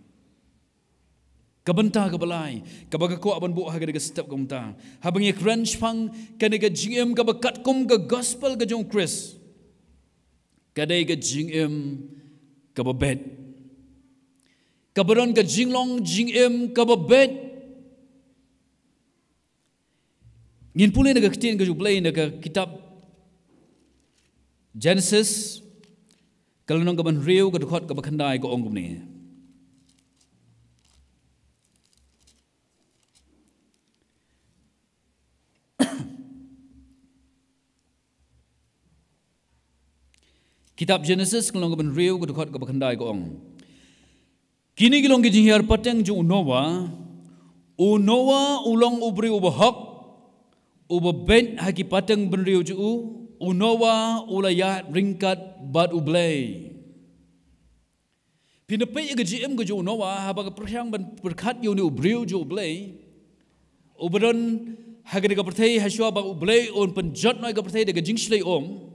Kabenta ka balai, ka baga ko aban buah ka step ka muta. Habang ye crunch pang, ka ne ka jingim ka bakat kum ka gospel ke jong Chris. Ka day ka jingim ka babet. Ka baron ka jinglong jingim ka babet. Ngin pula ne ka ketin ka jublai ne ka kitab Genesis. Kalau nong ka ban riu ka dukot ka bakandai ka onggum ni. kitab Genesis kalau ngoben real ko dekat ko bakandai ko kini gilong gi hiar pateng jua unowa unowa ulang ubri ubahok ubah bent haki pateng ben real ju unowa ulaya ringkat bad ublay pinepe ge gm ge ju unowa haba ge prasyang berkat yu ni ubri ju ublay ubron hagre ge pertai hasua ba ublay on pen jot noi ge pertai de om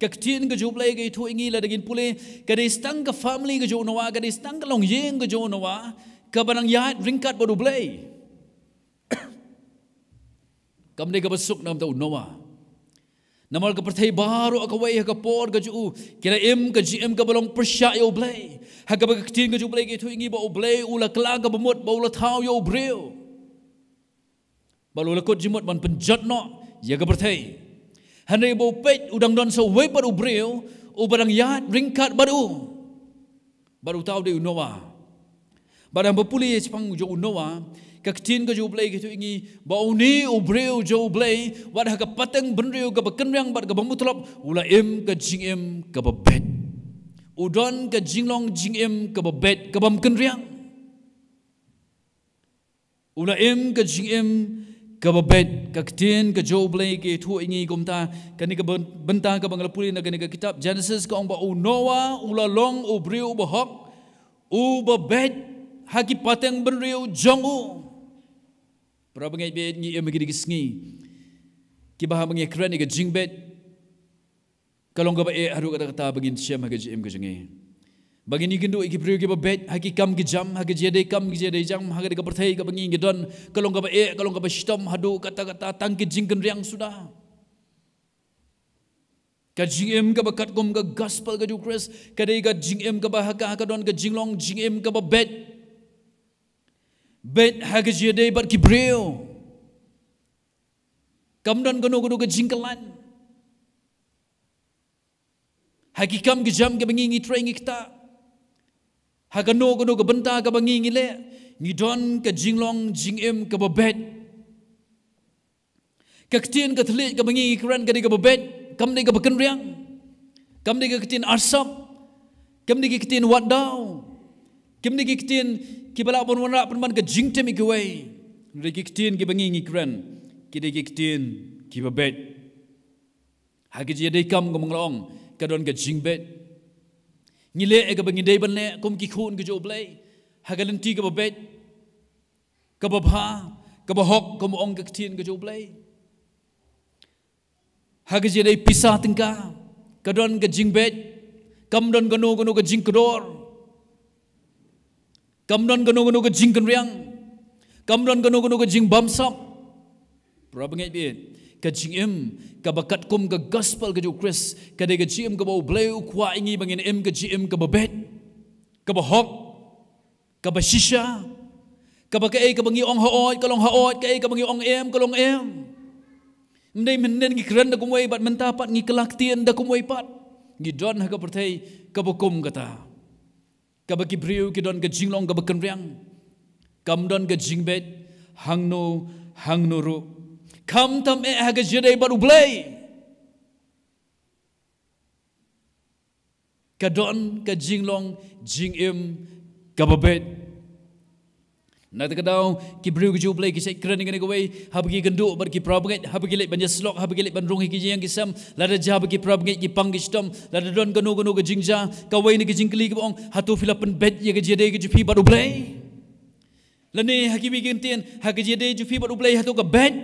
kaktin ga job lai ga thu ingi la dagin pule ka de stang ga family ga jo nowa ga de stang ga long yeng ga jo nowa ka banang ya drink card bodu blai kam de ga besuk nam tau nowa namal ga pertai baru ga wai ga por kira M ga ji im ga belong persya yo blai ha ga kaktin ga job lai ga thu ingi bo blai ula kla ga bemut bo ula thau yo kot balu lekut penjat no ya ga Henry bau udang don so we baru breu u oh, barang yat ringkat baru. Baru tahu de unowa. Barang berpuli ye sepang jo unowa. Kaktin ke jo blai ke tu ingi bau ni u oh, breu jo blai wadah ke pateng benreu ke bekenyang bar ke bemutlop ula im ke jing im ke bebet. Udon ke jinglong jing im ke bebet ke riang, Ula im ke jing im ka ba bet ka tin ka jo blay ke thu ingi gumta ka ni ka banta na ka kitab genesis ka ong ba u nowa u la long u bri u ba hok u ba bet ha pateng ben riu jong be ni e megi gisngi ki ba ha mangi kran ni ka ba e haru ka ta ba gin shem ha ga jim ga jingi Bagini gendu iki priyo ki babet haki kam ki jam haki jede kam ki jede jam haki ka perthai ka bangi ki don kalong ka e kalong ka shtom hadu kata kata tangki jingken riang suda ka jingem ka bakat gom ka gospel ka jukres ka dei ka jingem ka bahaka ka don ka jinglong jingem ka babet bet haki jede bar ki priyo kam don gono gono ka jingkelan Hakikam kejam kebingi ngitrengi ketak hagano kuno ka benta ka bangi ngile ni don jinglong jingem ka babet ka ktin ka thle ka bangi ikran ka diga babet kam ni ka riang kamni ni ka ktin arsap kam ni ka ktin wat dau kam ni ka ktin ki bala bon wona pun ka jingtem ikwei ni ka ktin ki bangi ikran ki diga ktin ki babet hagi jedi kam ka manglong ka don ka jingbet ngi le e ga ba ngi dei ban ne kom ki khun ge jo ble ha ga lin ti ga ba be ga ba ba ga ba hok kom ong ge tin ge jo ble ha ga je dei pisa tin ka ka don ga jing be kam don ga no ga no ga jing kror kam don ga no ga no ga jing kan riang kam don ga no ga no ga jing bam sok prabang e bi ka jingim ka bakat kum ka gospel ka jukris ka de ka jingim bau bleu kwa ingi bangin im ka jingim ka babet ka bahok ka bashisha ka baka ka bangi orang haoy ka long haoy ka ka bangi ong em ka long em mdei menen ngi keran da kumwe bat menta pat ngi kelak tien da pat ngi don ha ka pertei bakum kata ka baki briu ki don ka jinglong ka bakan riang kam don ka jingbet hangno hangnuru hangnuru kam tam e hage jere baru blei ka don ka jing long jing im ka babet na ta kadau ki bru ju blei ki sek kreni gani gwei ha bagi gendu bar ki probget ha bagi lek banya slok ha bagi lek ban rung ki jing ki sam la da ja bagi probget ki pang ki la da don gano gano ga jing ja ka wei ni ki jing kli ki bong ha tu filapen bet ye ga jede ki ju pi baru blei lani hakimi gentian hakaji de ju fi baru blei hatu ka bet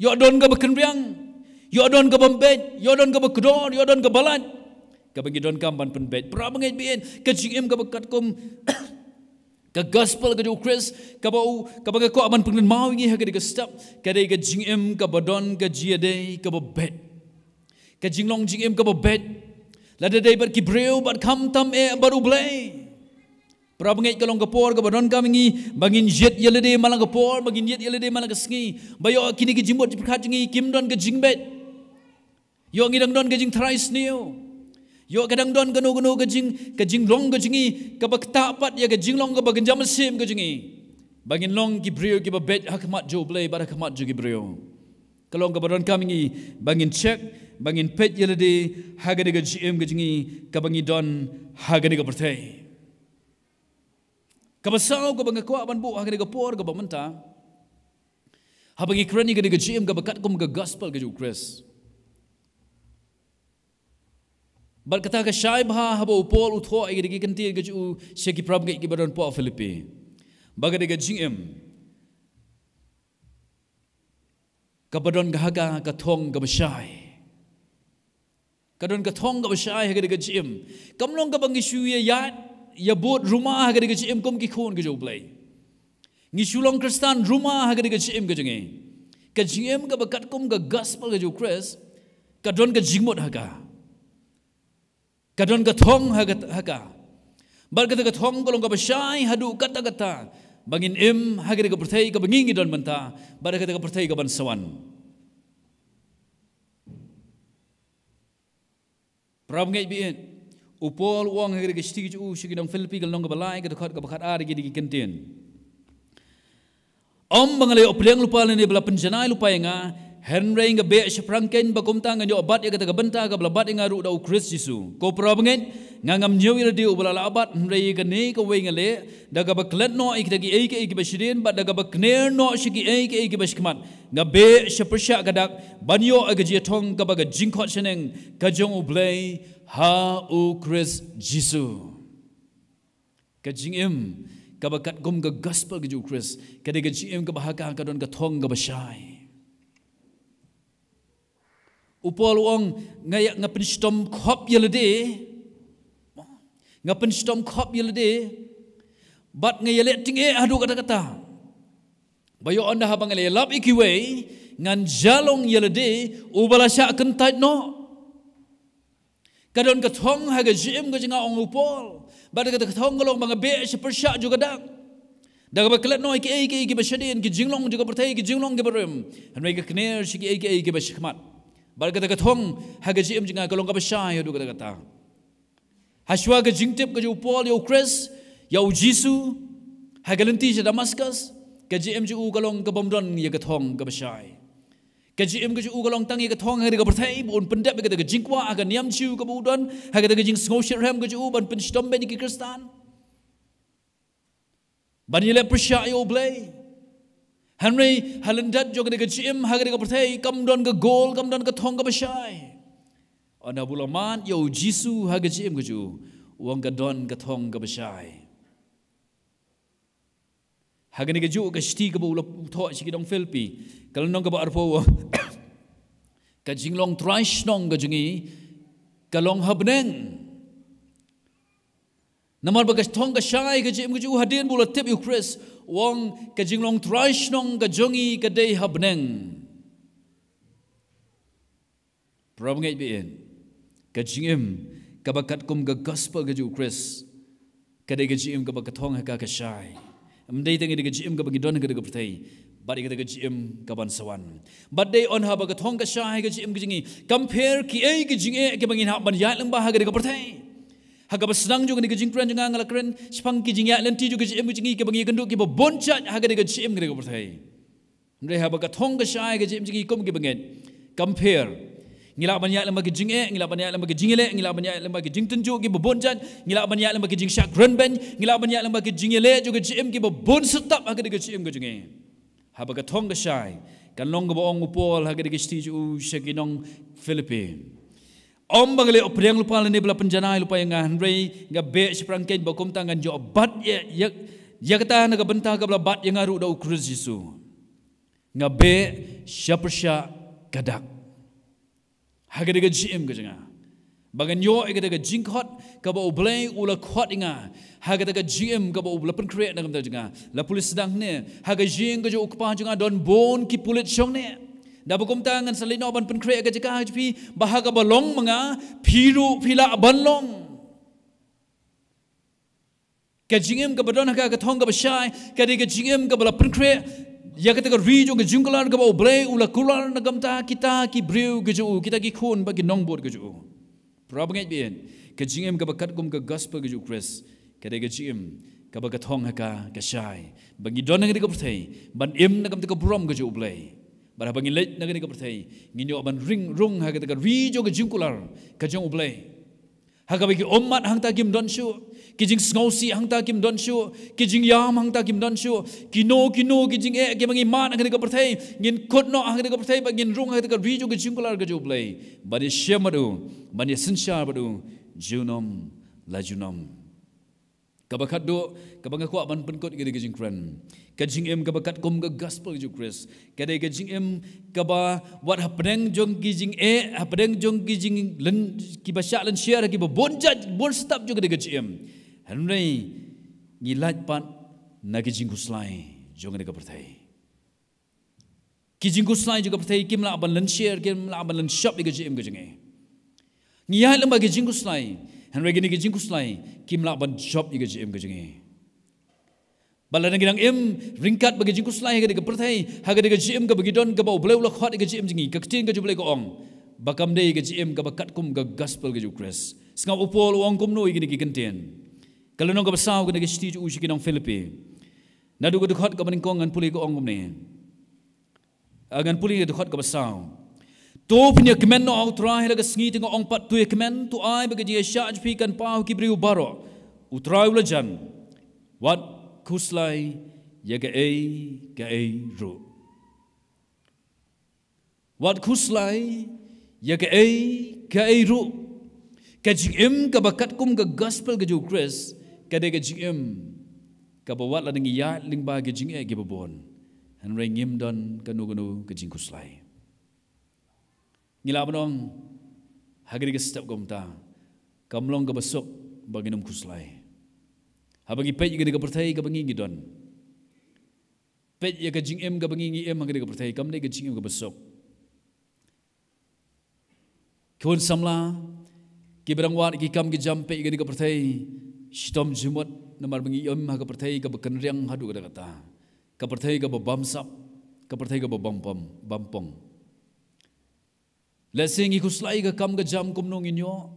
Yok don ke berkenriang. Yok don ke bembet. Yok don ke berkedor. Yok don ke balat. Ke bagi don kamban penbet. Berapa ngait bin. Ke cikim ke berkat kum. Ke gospel ke jukris. Ke bau. Ke bagi kok aman pengen mau ingin. Ke dike setap. Ke dike cikim ke badon ke jiade ke berbet. Ke jinglong cikim ke berbet. Lada day bat kibriu bat kamtam e eh, bat ublei. Pra bengit ke long kepor ke badon kami ngi bangin jet yele de malang kepor bangin jet yele de malang kesngi bayo kini ke jimbot ke ngi kim don ke jingbet yo ngi dang don ke jing thrais niu yo ke dang don ke no no ke jing ke jing long ke jingi ke bak pat ya ke jing long ke bagin jam sim ke jingi bangin long ki brio ki bet hakmat jo blay bar hakmat jo ki brio kalong ke badon kami ngi bangin check bangin pet yele de hagade ke jim ke jingi ke bangi don hagade ke pertai Kabasaw ko bangga kuat banbu hari gapor ke bamenta. Habagi kreni ke gejim ke bekat kum ke gospel ke ju Chris. Bar kata ke syaibha habo upol utho ai ke kenti ke ju seki prab ke kibaron po Filipi. Baga de gejim. Kabadon gahaga ke thong ka bashai. Kadon ke thong ka bashai ke gejim. Kamlong ka bangi shuye yat ya bot ruma hagari ge chim kom ki khon ge jo blai ni shulong kristan ruma hagari ge chim ge jenge ka jim ga bakat kom ga gospel ge jo chris ka don ga jingmot haga ka don ga thong haga haga bar ga ga thong ga long ga bashai hadu kata kata bangin im hagari ga prathai ga bangin don manta bar ga ga prathai ga ban sawan Prabu ngai biin, upol wong hegi uh, ke stigi u shigi dong filipi gel nong balai ke dekat ke bakat ari gidi kentin om bangale opleng lupa ni bela penjenai lupa inga ah, Henry inga be shprangken ba kumta nga obat ya ke tega benta ke bela bat inga ru da u kris jisu ko pro bengit nga ngam nyewi le lah di u bela labat lah henre ke ni ke we ngale da ga ba no ik tegi ei ke ik ba shirin ba da ga ba kner no shigi ei ke ik ba shkmat nga be shprsha ga banyo ga jetong ga ba ga jinkot shneng ka jong u blei ha u Chris Jisu. Kajing im kabakat gum ga gospel ga Jesus Chris. Kade ga jim ga bahaka ga don ga thong ga bashai. Upol wong ngaya nga pinstom khop yelede. Nga pinstom khop yelede. Bat nga yele tinge adu kata kata. Bayo anda habang ele lap ikiwe ngan jalong yelede ubala sya kentait no. Kadon ka haga jim ga jinga ong upol. Ba da ka thong ga long ba ga be shi per sha ju ga da. Da ga ba klet noi ki ei ki ki ba shi den ki jing long ju berim. Han me ga kner ki ei ki ei ki ba shi khmat. Ba da jim jinga ga long ga ba sha kata. du ga da ga ta. Ha shwa ga jing tip ga ju upol yo kris yo jisu ha ga lenti damaskas ka jim ju u ga long ga bom don ye ga ke jim ke jugo long tangi ke thong ke berthai bun pendap ke ke jingkwa aga niam chiu ke budon ha ke ke jing ngoshi ram ke jugo pen stombe ni ke kristan ban yele pusha yo blay henry halendat jo ke ke jim ha ke ke berthai kam don ke gol kam don ke thong ke bashai ona bulaman yo jisu ha ke jim ke jugo wong ke don ke thong ke bashai hagan ni gejuk ke sti ke bu lo thok sik dong felpi kal nong ke arpo ka jinglong trash nong ge jingi kalong habneng namar ba ke thong ke shai ke jim ge ju hadin bu lo tip you chris wong ka jinglong trash nong ge jongi ke dei habneng prabangai bi en ka jingim ka bakat kum ge gospel ge ju chris ka dei ge jim ka bakat thong ha ka ke shai mday tang ga gim ga bagi don ga ga pertai bad ga ga gim ga ban sawan bad day on haba ba ga thong ga sha ga gim ga jingi compare ki ai ga jingi ke bangin ha ban ya lang ba ha ga pertai ha ga sedang juga ga ga jing kran jinga ngala kran sipang ki jingi lan ti ju ga jingi ke bangi ga ki ba bon cha ha ga ga gim ga ga pertai mday ha ba ga thong ga sha ga gim ga jingi kom bangin compare ngila ban yak lembaga jing e ngila ban yak lembaga jing ele ngila ban yak lembaga jing tunju gi bon jan ngila ban yak lembaga jing syak ren ben ngila ban yak lembaga jing ele juga jim gi bon setap hage de jim ge jing e ha ba ga thong ga shai kan long ga ong upol hage de sti ju she gi nong philippine om ba le opreng lupa le ne bla penjana lupa yang ngah rei ga be sprang ken ba kum tangan jo bat ye ye ya kata na ga benta ga bla bat yang ngaru da ukruz jisu ngabe syapersya kadak hagadaga jim gajanga bagan yo egadaga jinkhot ka ba oblay ula khot inga hagadaga jim ka ba oblapan create nagam dajanga la pulis sedang ne haga jing gajo ukpa jengah. don bon ki pulit chong ne da bukum ta ngan salino ban pan create gajaka hpi bahaga balong menga, phiru pila banlong ka jingem ka badon ka ka thong ka bashai ka de ka jingem Ya kita kau rijo ke jungkalan ke bau blay ula kulan na gamta kita ki brew ke jo kita ki khun bagi nongbor ke jo. Prabang ngai bien ke jingem ke bakat gum ke gospel ke jo Chris ke de ke jingem ke bakat hong ka ke shai bagi dona ngai ke prthai ban im na gamta ke brom ke jo blay. Bara bagi lek na ngai ke prthai nginyo ban ring rung ha kata kau rijo ke jungkalan ke jo blay. Ha ke bagi ummat hang ta kim don kijing ngosi hangta kim don shu kijing yam hangta kim don shu kino kino kijing e ke mangi man angre ko prthai ngin kot no angre ko prthai ba ngin rung angre ko ri ju kijing kolar ga ju play bani shemadu bani sinsha badu junom la junom kabakat do kabanga ko ban pen kot gidi kijing kran kijing em kat kom ga gospel ju chris kada kijing em kaba what happening jong kijing e happening jong kijing len kibasha len share kibo bonja bon stop ju gidi kijing em Henry ngi lait pat nagi jingkus lain jong ni kapertai. Ki jingkus lain juga pertai kim la aban lensier kim la aban lenshop ni kajim kajengai. E. Ngi hai lemba ki jingkus lain Henry gini ki jingkus lain kim la aban shop ni kajim Balai Bala nang em ringkat bagi jingkus lain haga dega pertai haga dega jim ka ha bagi don ka bau blau lak hot ka jim jingi ka ketin ka jublai ka ong. Bakam dei ka jim ka bakat kum ka gospel ka jukres. Sengap upol uang kum no igini ki kalau nunggu besar, kena gesti juga uji kita Filipi. Nadu gua dekat kau meningkong dengan pulih kau ngom ni. Agan ah, pulih kau dekat kau besar. Tu punya kemen no aku terakhir lagi sengit dengan orang patu ya kemen tu ay bagi dia syaj pikan pahu kibri ubaro. Utrai ulah jan. Wat kuslay ya ke ei ke ei ru. Wat kuslay ya ke ei ke ei ru. Kajik im kum ke gospel ke juh Chris kade ga jim ka ba la ding ya ling ba ga jing e ge bon han re ngim don ka nu gnu ka jing kuslai ngila bonong hagri ga step gom ta kam besok ba num kuslai ha ba gi pe ga ga pertai ga bangi gi don Pej ya ga jing em ga bangi gi em ga ga pertai kam ne ga jing em ga besok kon samla ki berangwa ki kam ki jampe ga ga pertai Shitom jumat namar mengi yom ha kapertai ka bekenriang hadu kata kata. Kapertai ka bebamsap, kapertai ka bebampam, bampong. Lesing ikuslai ka kam ka jam kumno nginyo.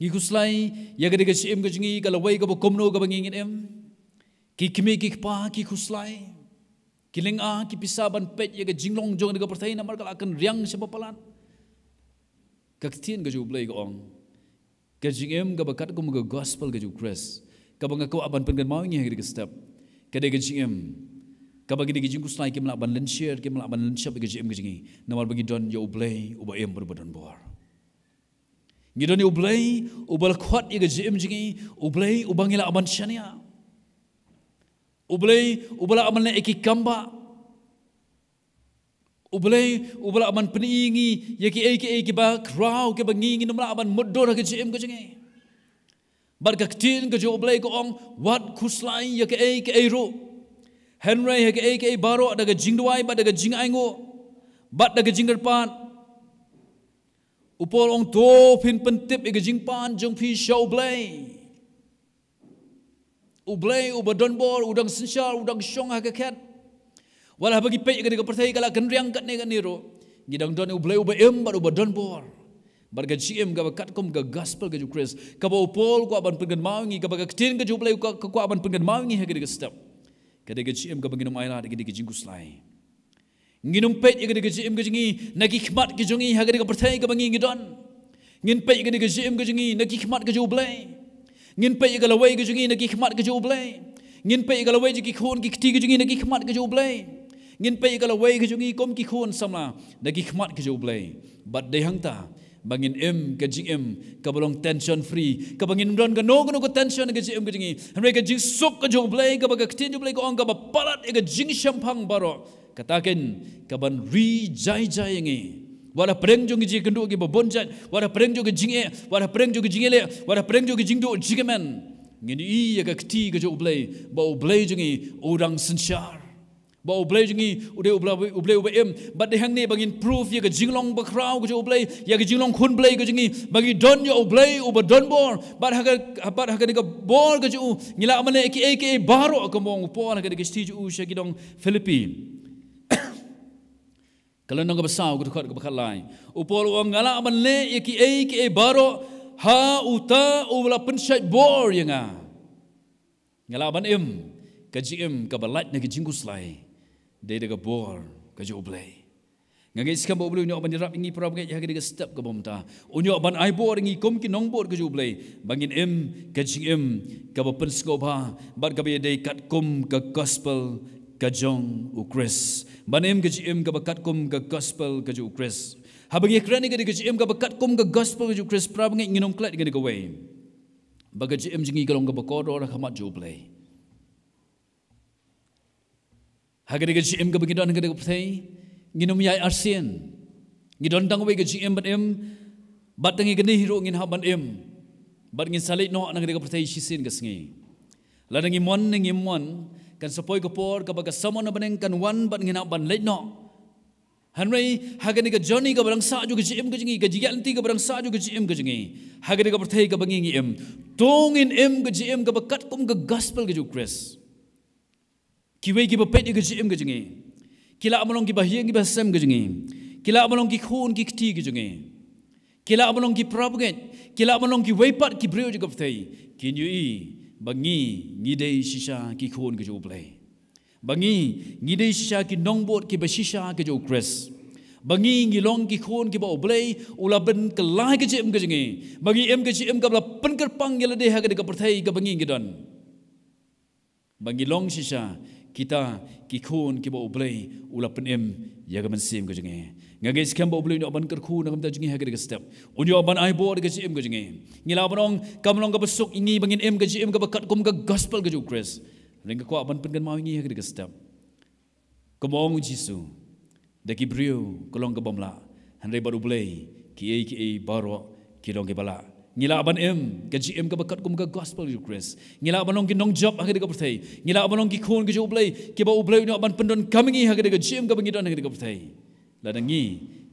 Ikuslai ya gede ka shim ka jingi ka lawai ka bekumno ka bengingin em. Kikmi kikpa kikuslai. Kiling ah kipisaban pet ya ka jinglong jong ka kapertai namar kala akan riang sebab palan. Kaktien ka jublai ka jublai ka ong ka jingem ga bakat ko mga gospel ga ju kres ka banga ko aban pengen mau nya ga step Kade de ga jingem ka bagi de ga jingku sai ke melaban len share ke melaban len share ga namar bagi don yo play uba em berbadan bor ngi don yo play uba kuat ga jingem jingi uba uba ngila aban shania ublay uba la aman ekikamba Ubleng ubla aman peningi ya ki ai ki ai ki ba crowd ki bangingi nomla aman modor ke jim ke jenge bar ka ke jo ublai ko ong wat kuslai ya ki ai ki ai ro henry ya ki ai ki ai baro daga jingduai ada ke jing aingo ada ke jingar pan upol ong to pin pen tip ya ke jing pan jong phi show blai ublai ubadon bor udang senchal, udang shong ha ke khat Walah bagi pek ketika percaya kalau kenriang kat ni niro, ni ro. Gidang don ubla uba em baru ba don por. Barga GM ga bakat kom ga gospel ga Jesus. Ka bau pol ku aban pengen mangi ka baga ketin ga jublai ku ka ku aban pengen mangi ha ketika step. Ketika GM ga pengen mai lah ketika jingku slai. Nginum pek ketika GM ga jingi nagi khmat ke jungi ha ketika percaya ga bangi gidon. Ngin pek ketika GM ga jingi nagi khmat ke jublai. Ngin pek ga lawai ga jingi nagi khmat ke jublai. Ngin pek ga lawai ji ki khon ki kti ga jingi nagi khmat samla, But bangin em em, tension tension free, don jing sok งินไปกละเวกจุงีก้มกิคนสมานักกิขมัดกจูเบลบัดเดหังตาบางินเอ็มกจิงเอ็มกับลงเทนชันฟรีกับางินรอนกันโนกันโนกเทนชันกจิงเอ็มกจิงีฮันเรกจิงสุกกจูเบลกับกักทินจูเบลกองกับปาลัดเอกจิงชัมพังบารอ katakan kaban ri jai jai ngi wala preng jong ji kendu gi bon jai wala preng jungi jing ngi wala preng jong ji ngi le wala preng jong ji ngi do ji gemen ngi ni i ya ka kti ga jo blay ba blay jong ngi sanchar ba oblei jingi ude oblei oblei oblei em but the hang ne bangin proof ye ga jinglong ba khrau ga oblei ye ga jinglong khun blei ga jingi Bagi don ye oblei uba don bor but ha ga but ha ga ga bor ga ju ngila amane ki ek ek baro ka mong po ha ga ga sti ju she ki dong philippine kala nong ga sa ga khot ga khat lai u pol wa ngala amane ye ki ek ek baro ha uta ubla pensyat bor yanga ngala ban em ka jim ka balat na ka jingus lai dari dega bor ke jo blai ngagi ska bo blu nyok banirap ingi pura bagai jaga dega step ke bomta unyok ban ai bor ingi kom ki nong bor ke jo blai bangin em ke jing em ka bo pen sko ba bar ka be dei kat kom ke gospel ke jong u kris ban em ke em ka kat kom ke gospel ke jo kris ha bagi kreni ke dega em ka kat kom ke gospel ke jo kris pura bagai nginom klat ke dega wei bagai jing em jingi ka long ka bo khamat ka mat hagani ge jim ke bagi don ge ge thai nginum yai arsien ngi don dang we ge jim ban em bat dang ge ni hiro ngin ha ban em bat ngin sale no nang ge ge thai shi sin ge singi la dang ngi mon ngi mon kan sepoi kepor, por ka ba ge samon kan wan bat ngin ha ban le no Henry hagani ge joni ke barang sa ju ge jim ge jingi ge jiga anti barang sa ju ge jim ge jingi hagani ge ke ge bangi ngi em tongin em ge jim ge bakat kum ge gospel ge ju kiwei gi bapet gi jim gi jingi kila amalong ki bahiyang ki basem gi jingi kila amalong ki khun ki kti gi jingi kila amalong ki propagate kila amalong ki weipat ki brio jiga ptei kin yu i bangi ngi dei shisha gi khun gi jubla bangi ngi dei shisha nongbot ki bashisha gi jo kres bangi ngi long gi khun ki ba ubla ula ben kelai gi jim gi jingi bangi em gi jim ga bla pen pang gi le de ha gi ga ptei gi bangi gi don bangi long sisha kita kikun, khon ki bo blai ula penem ya ga men sim ga skem bo blai no ban kerku, khu na gam ta jinge ha step un yo ban ai bo ga ji em ga jinge ni la banong besuk ingi bangin em ga ji em ga bakat kum ga gospel ga ju chris ring ko ban pen gan ma ingi ha ga step kamong jisu de ki kolong ga bomla han baru blai ki ai ki ai baro ki long ga bala ngila aban em ke ji em ka bakat kum ka gospel You christ ngila aban ong kinong job ha gedi ka pthai ngila aban ong ki khon ge jublai ke ba ublai ni aban pendon kami ngi ha gedi ka ji em ka bangi don ha gedi ka pthai la dangi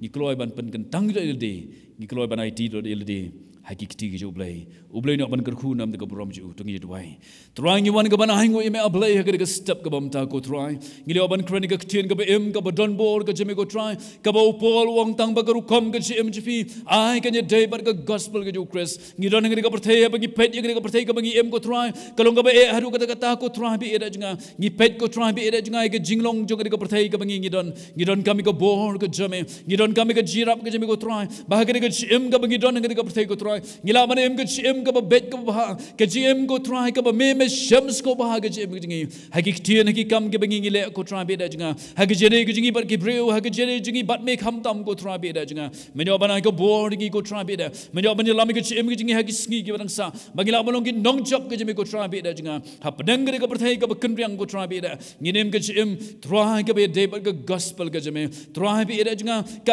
ni kloi ban pen kan tang ri kloi ban it ri de hagi kiti ge ublei ublei no ban ker khu nam de gobrom ju tungi de wai trying you one go ban hang we me ablei ge ge step go bam ta go try ngi le ban kreni ge kti ge im go ba don bol ge jemi go try ga ba upol wong tang ba ru kom ge jemi ji fi ai ge ne de ba ge gospel ge ju chris ngi don ge ge parthe ya ba ngi pet ge ge parthe ge ba ngi im go try ka long ba e haru ge ge ta ko try bi era jnga ngi pet go try bi era jnga ge jinglong jo ge ge parthe ge ba ngi ngi don ngi don kami ge bor ge jemi ngi don kami ge jirap ge jemi go try ba ge ge im ge ba ngi don ge ge parthe ge try ngai ngila mane em gut em ka ba bet ka ba ke ji em kau try ka ba me me shams kau ba ga ji em gut ngi ha ki ti ne ki kam ge bengi ngile ko try be da ji jere ki ji ngi bar ki jere ji ngi bat me kham tam kau try be da ji nga me yo bana ko bo ri ki ko try be da me yo bani lam em gut ngi ha ki ngi ki bang sa ba ngila bolong ki nong chap ki ji me try be da ha pa kau ri ka par thai ka ba kin ri ang go try be da ngi nem em try ka be de bar gospel ka ji me try be da ji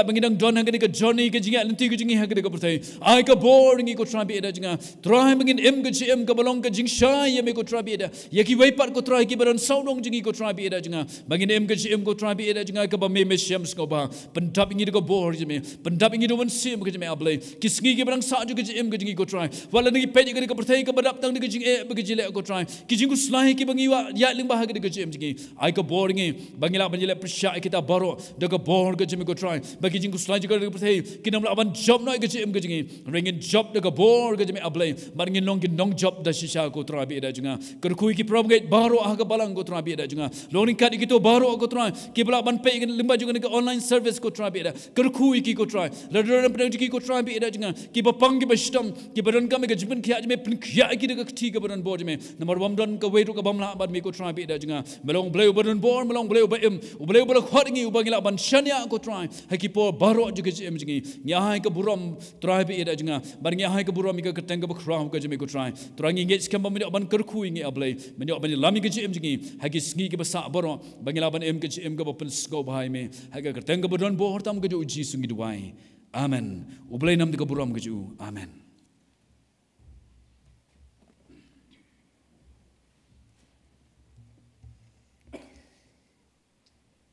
bengi dang don ha ki ka journey ki ji nga lenti ki ji nga ha ki ka par boring iko trabi eda jinga trahi mungkin em gece em kebalong ke jing shai em iko trabi eda yaki wepar ko trahi ya ki beran saudong jing iko trabi eda jinga mungkin em gece em ko trabi eda jinga ke ba meme shem sko ba pendap ingi ko bor jinga. pendap ingi do mensi em jinga me able kisngi ki beran sa ju gece em gece iko trai wala ni pe ni ko pertai ke berap tang ni jing e be gece le ko trai ki jing ko ki bangi wa ya ling bahagi ha ke em jingi ai ko boring bangi la banjile persha kita baru. de ko bor gece me ko trai Bagi jingu jing ko slahi ki ko pertai ki nam la ban jom noi jingi. em gece ringin jom job da gabor ga jami ablay maringi nong nong job da shisha ko tra bi da junga ker kui ki prob ga baro ah ga balang ko tra bi da junga loring kad ki to baro ko tra ki bla ban pe ga lemba junga ga online service ko tra bi da ker kui ki ko tra la da ran pe ki ko tra bi da junga ki ba pang ki ba shtam ki ba ran ga me ga jipen ki ajme pin ki ya ki da ga thi ga ban me number 1 don ka we ru ka bam la me ko tra da junga melong blay ba ran bor melong blay ba em u blay ba la ngi u ba gila ban shanya ko try, ha ki por baro ju ga jem jingi nya ha ka buram tra bi da junga Arang ia hai keburu amika ketengga bakhra ka jemi ku try. Terang inge skem ba menya ban kerku inge ablai. Menya ban lami ke jem jingi. Hagi singi ke basa baro. Bangila ban em ke jem ke bapen sko bhai me. Hagi ketengga bodon bohor tam ke uji sungi duai. Amen. Ublai nam de keburu am ke ju. Amen.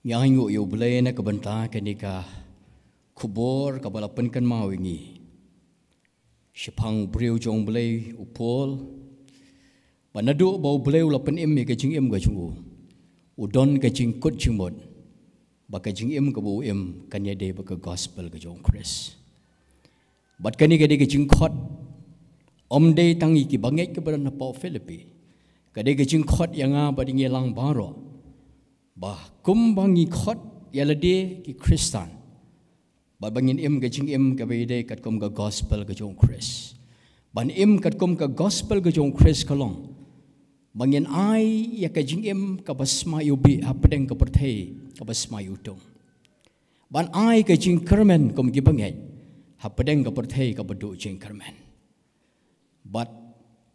Yang ingu ublai na kebentak ke nikah. Kubur kebalapan kan Sepang breu jong blei upol. Banadu bau blei ula pen im ke jing im ga chungu. Udon ke jing kut jing mot. ke jing im ke bau im kanya de ba ke gospel ke jong kris. Bat kani ke de ke jing khot. Om de tang iki bangai ke bada na pao Filipi. Ke de ke jing khot yang a ba di ngilang baro. Ba kum ya ki kristan. Bat bangin im ke jing im ke bide kat kum ke gospel ke jong Chris. Ban im kat kum ke gospel ke jong Chris kalong. Bangin ay ya ke jing im ke basma yu bi hapdeng ke perthei ke basma yu tong. Ban ai ke jing kermen kum ki bangin hapdeng ke perthei ke bedu jing kermen. But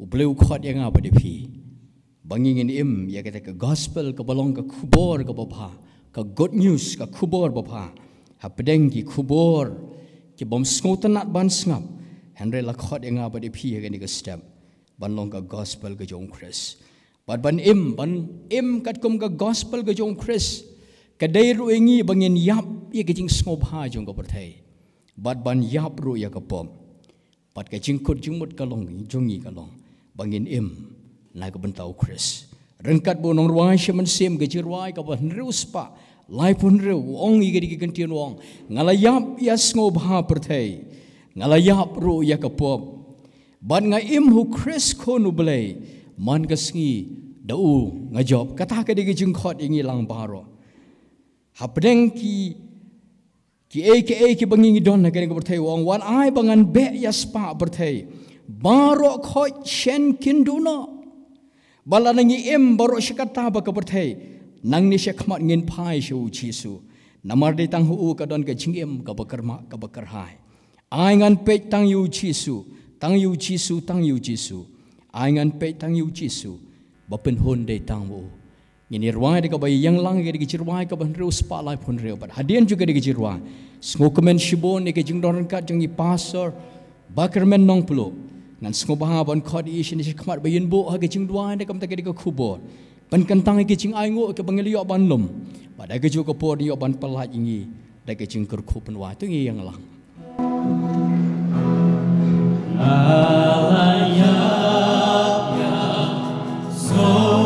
ubleu khot yang apa de pi. Bangingin im ya kata ke gospel ke balong ke kubor ke bapa ke good news ke kubor bapa hapdeng ki kubur ki bom tenat ban sngap henre la khot enga ba de phi ge ni ge step ban long ga gospel ge jong chris ban ban im ban im kat kum ga gospel ge jong chris ka dei ru engi bangin yap ye ge jing sngob ha jong ga parthai ban ban yap ru ya ka pom pat ka jing kut jing mut ka long ni jong ni ka long bangin im na ga ban tau chris rengkat bu nong ruang shaman sim ge jirwai ka ban ru spa lai pun re wong i gedi gedi wong ngalayap ya sngo bha pertei ngalayap ru ya kepop ban ngai im hu kris ko nu blei man ka sngi da u job kata ka digi jing ingi lang baro hapdeng ki ki ei ki ei ki don na gedi pertei wong wan ai bangan be ya spa pertei baro khot chen kinduna balanangi im baro shikata ba ka pertei nang ni ya khmat ngin phai shu chi su namar de tang hu ka don ka chingem ka bakarma ka bakar hai ai ngan pe tang yu chi su tang yu chi su tang yu chi ai ngan pe tang yu chi ba pen hon de tang wo ngin ir wai de ka bai yang lang ge ge chi wai ka ban reu spa lai phun reu bad hadian juga ge ge chi wai smoke men shibon ne ge jing don ka jing i pasor bakar nong pulo ngan smoke ba ha ban khod i shin chi khmat ba yin bo ha ge jing dwai de kam ta ge ge khubor pan kentang iki cing aingo ke pengeliok ban lom pada ke juk kepo ni ban pelat ingi da ke cing kerku pan wa tu ingi yang lang Allah ya so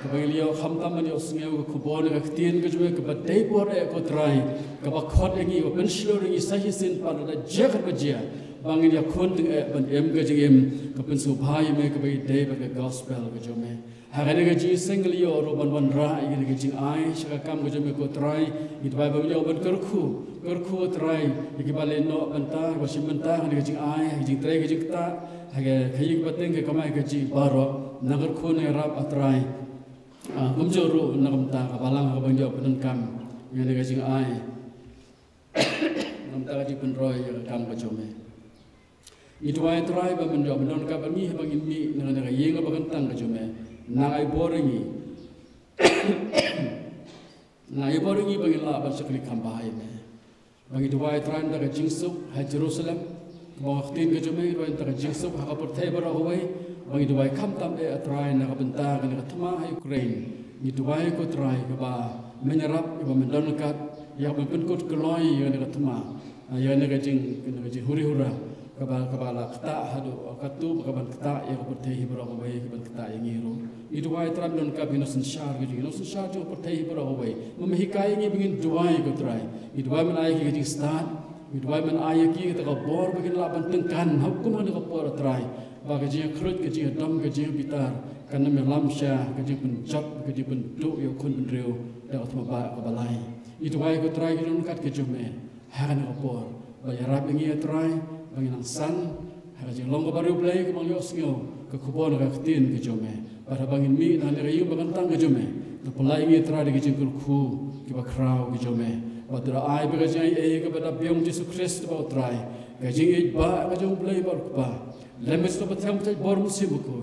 Kebagai liu hamtam liu sengau ke kubon ke ketien ke jua ke badai pora ke kotrai ke bakhot lagi ke pensil lagi sahih sin pada la jekar ke jia bangi liu kun ke ban em ke jia em ke pensil bahai me ke bagi day ke gospel ke jua me hari ni ke jia seng liu ro ban ban ra ke ke jia ai shaka kam ke jua me kotrai itu bai bang liu ban kerku kerku kotrai ke bale no banta ke si banta ke ke jia ai ke jia tre ke jia ta ke kayik bateng ke kamai ke jia baro nagar khone rap atrai Om Joro Nam Kapalang Kapan Jo Penen Kam Yang Dega Sing Ai Nam Ta Kaji Pen ya, ya. Itu Ai Troy Kapan Jo Penen Kam Pen Mi Kapan ya. Gin Mi Nengan Dega Yeng Kapan Gin Tang Kacome Nang Ai Boringi Nang Ai Boringi Pengin La Pen Sekli Jerusalem mo tin ka jomei roi ta ka jesu ha ka por thei dubai kham tam e atrai na ka benta ka ukraine ni dubai ko trai ka ba me nya rap i ba me don ka ya ba pen kot ka loi ya ni ka thama ya ni ka jing ka ni ka jing huri hura ka ba ka ba la ta ha do ka tu ya ka por thei bara hoi ka ya ni ro i dubai tram kaba ka bino san shar ga jing no san shar jo por thei bara dubai ko trai i dubai me la start មីដ្វៃមិនអាយគីទៅកបរបិគិឡាបន្តឹងកាន់ហុកគុំនៅកបរត្រៃបកជាគ្រុចកជាដំកជាពីតាកណ្ណមិឡាំឆាកជាពិនចប់កជាពិនទុយគុនពិនរាវដល់អធមបាកបឡៃមីដ្វៃក៏ត្រៃក្នុងកាត់កជាមេហើយនៅកបរបាយរ៉ាប់ងៀត្រៃបងនាងសាន់ហើយជាឡងកបរយប្លៃកំងយោស្ងោកកបររ៉ាក់ទីនកជាមេបារបងមីណានរាយបងតាំងកជាមេទៅឡៃងៀត្រៃកជាគុលខូកបក្រៅកជាមេ ba tu ra ai ba jai e ka ba da biong jesu christ ba trai ka ji e ba ka jong play ba ba le me sto ba tham ta bor mu si bu ko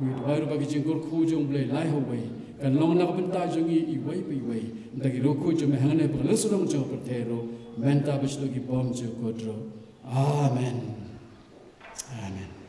ni ba e ru ba ki jing gor khu jong play lai ho wei ka long na ka ban ta jong i i wei pi wei da ki ro khu jong me hang ne ba le so long jong par the ro men ta ba sto ki bom jo ko dro amen amen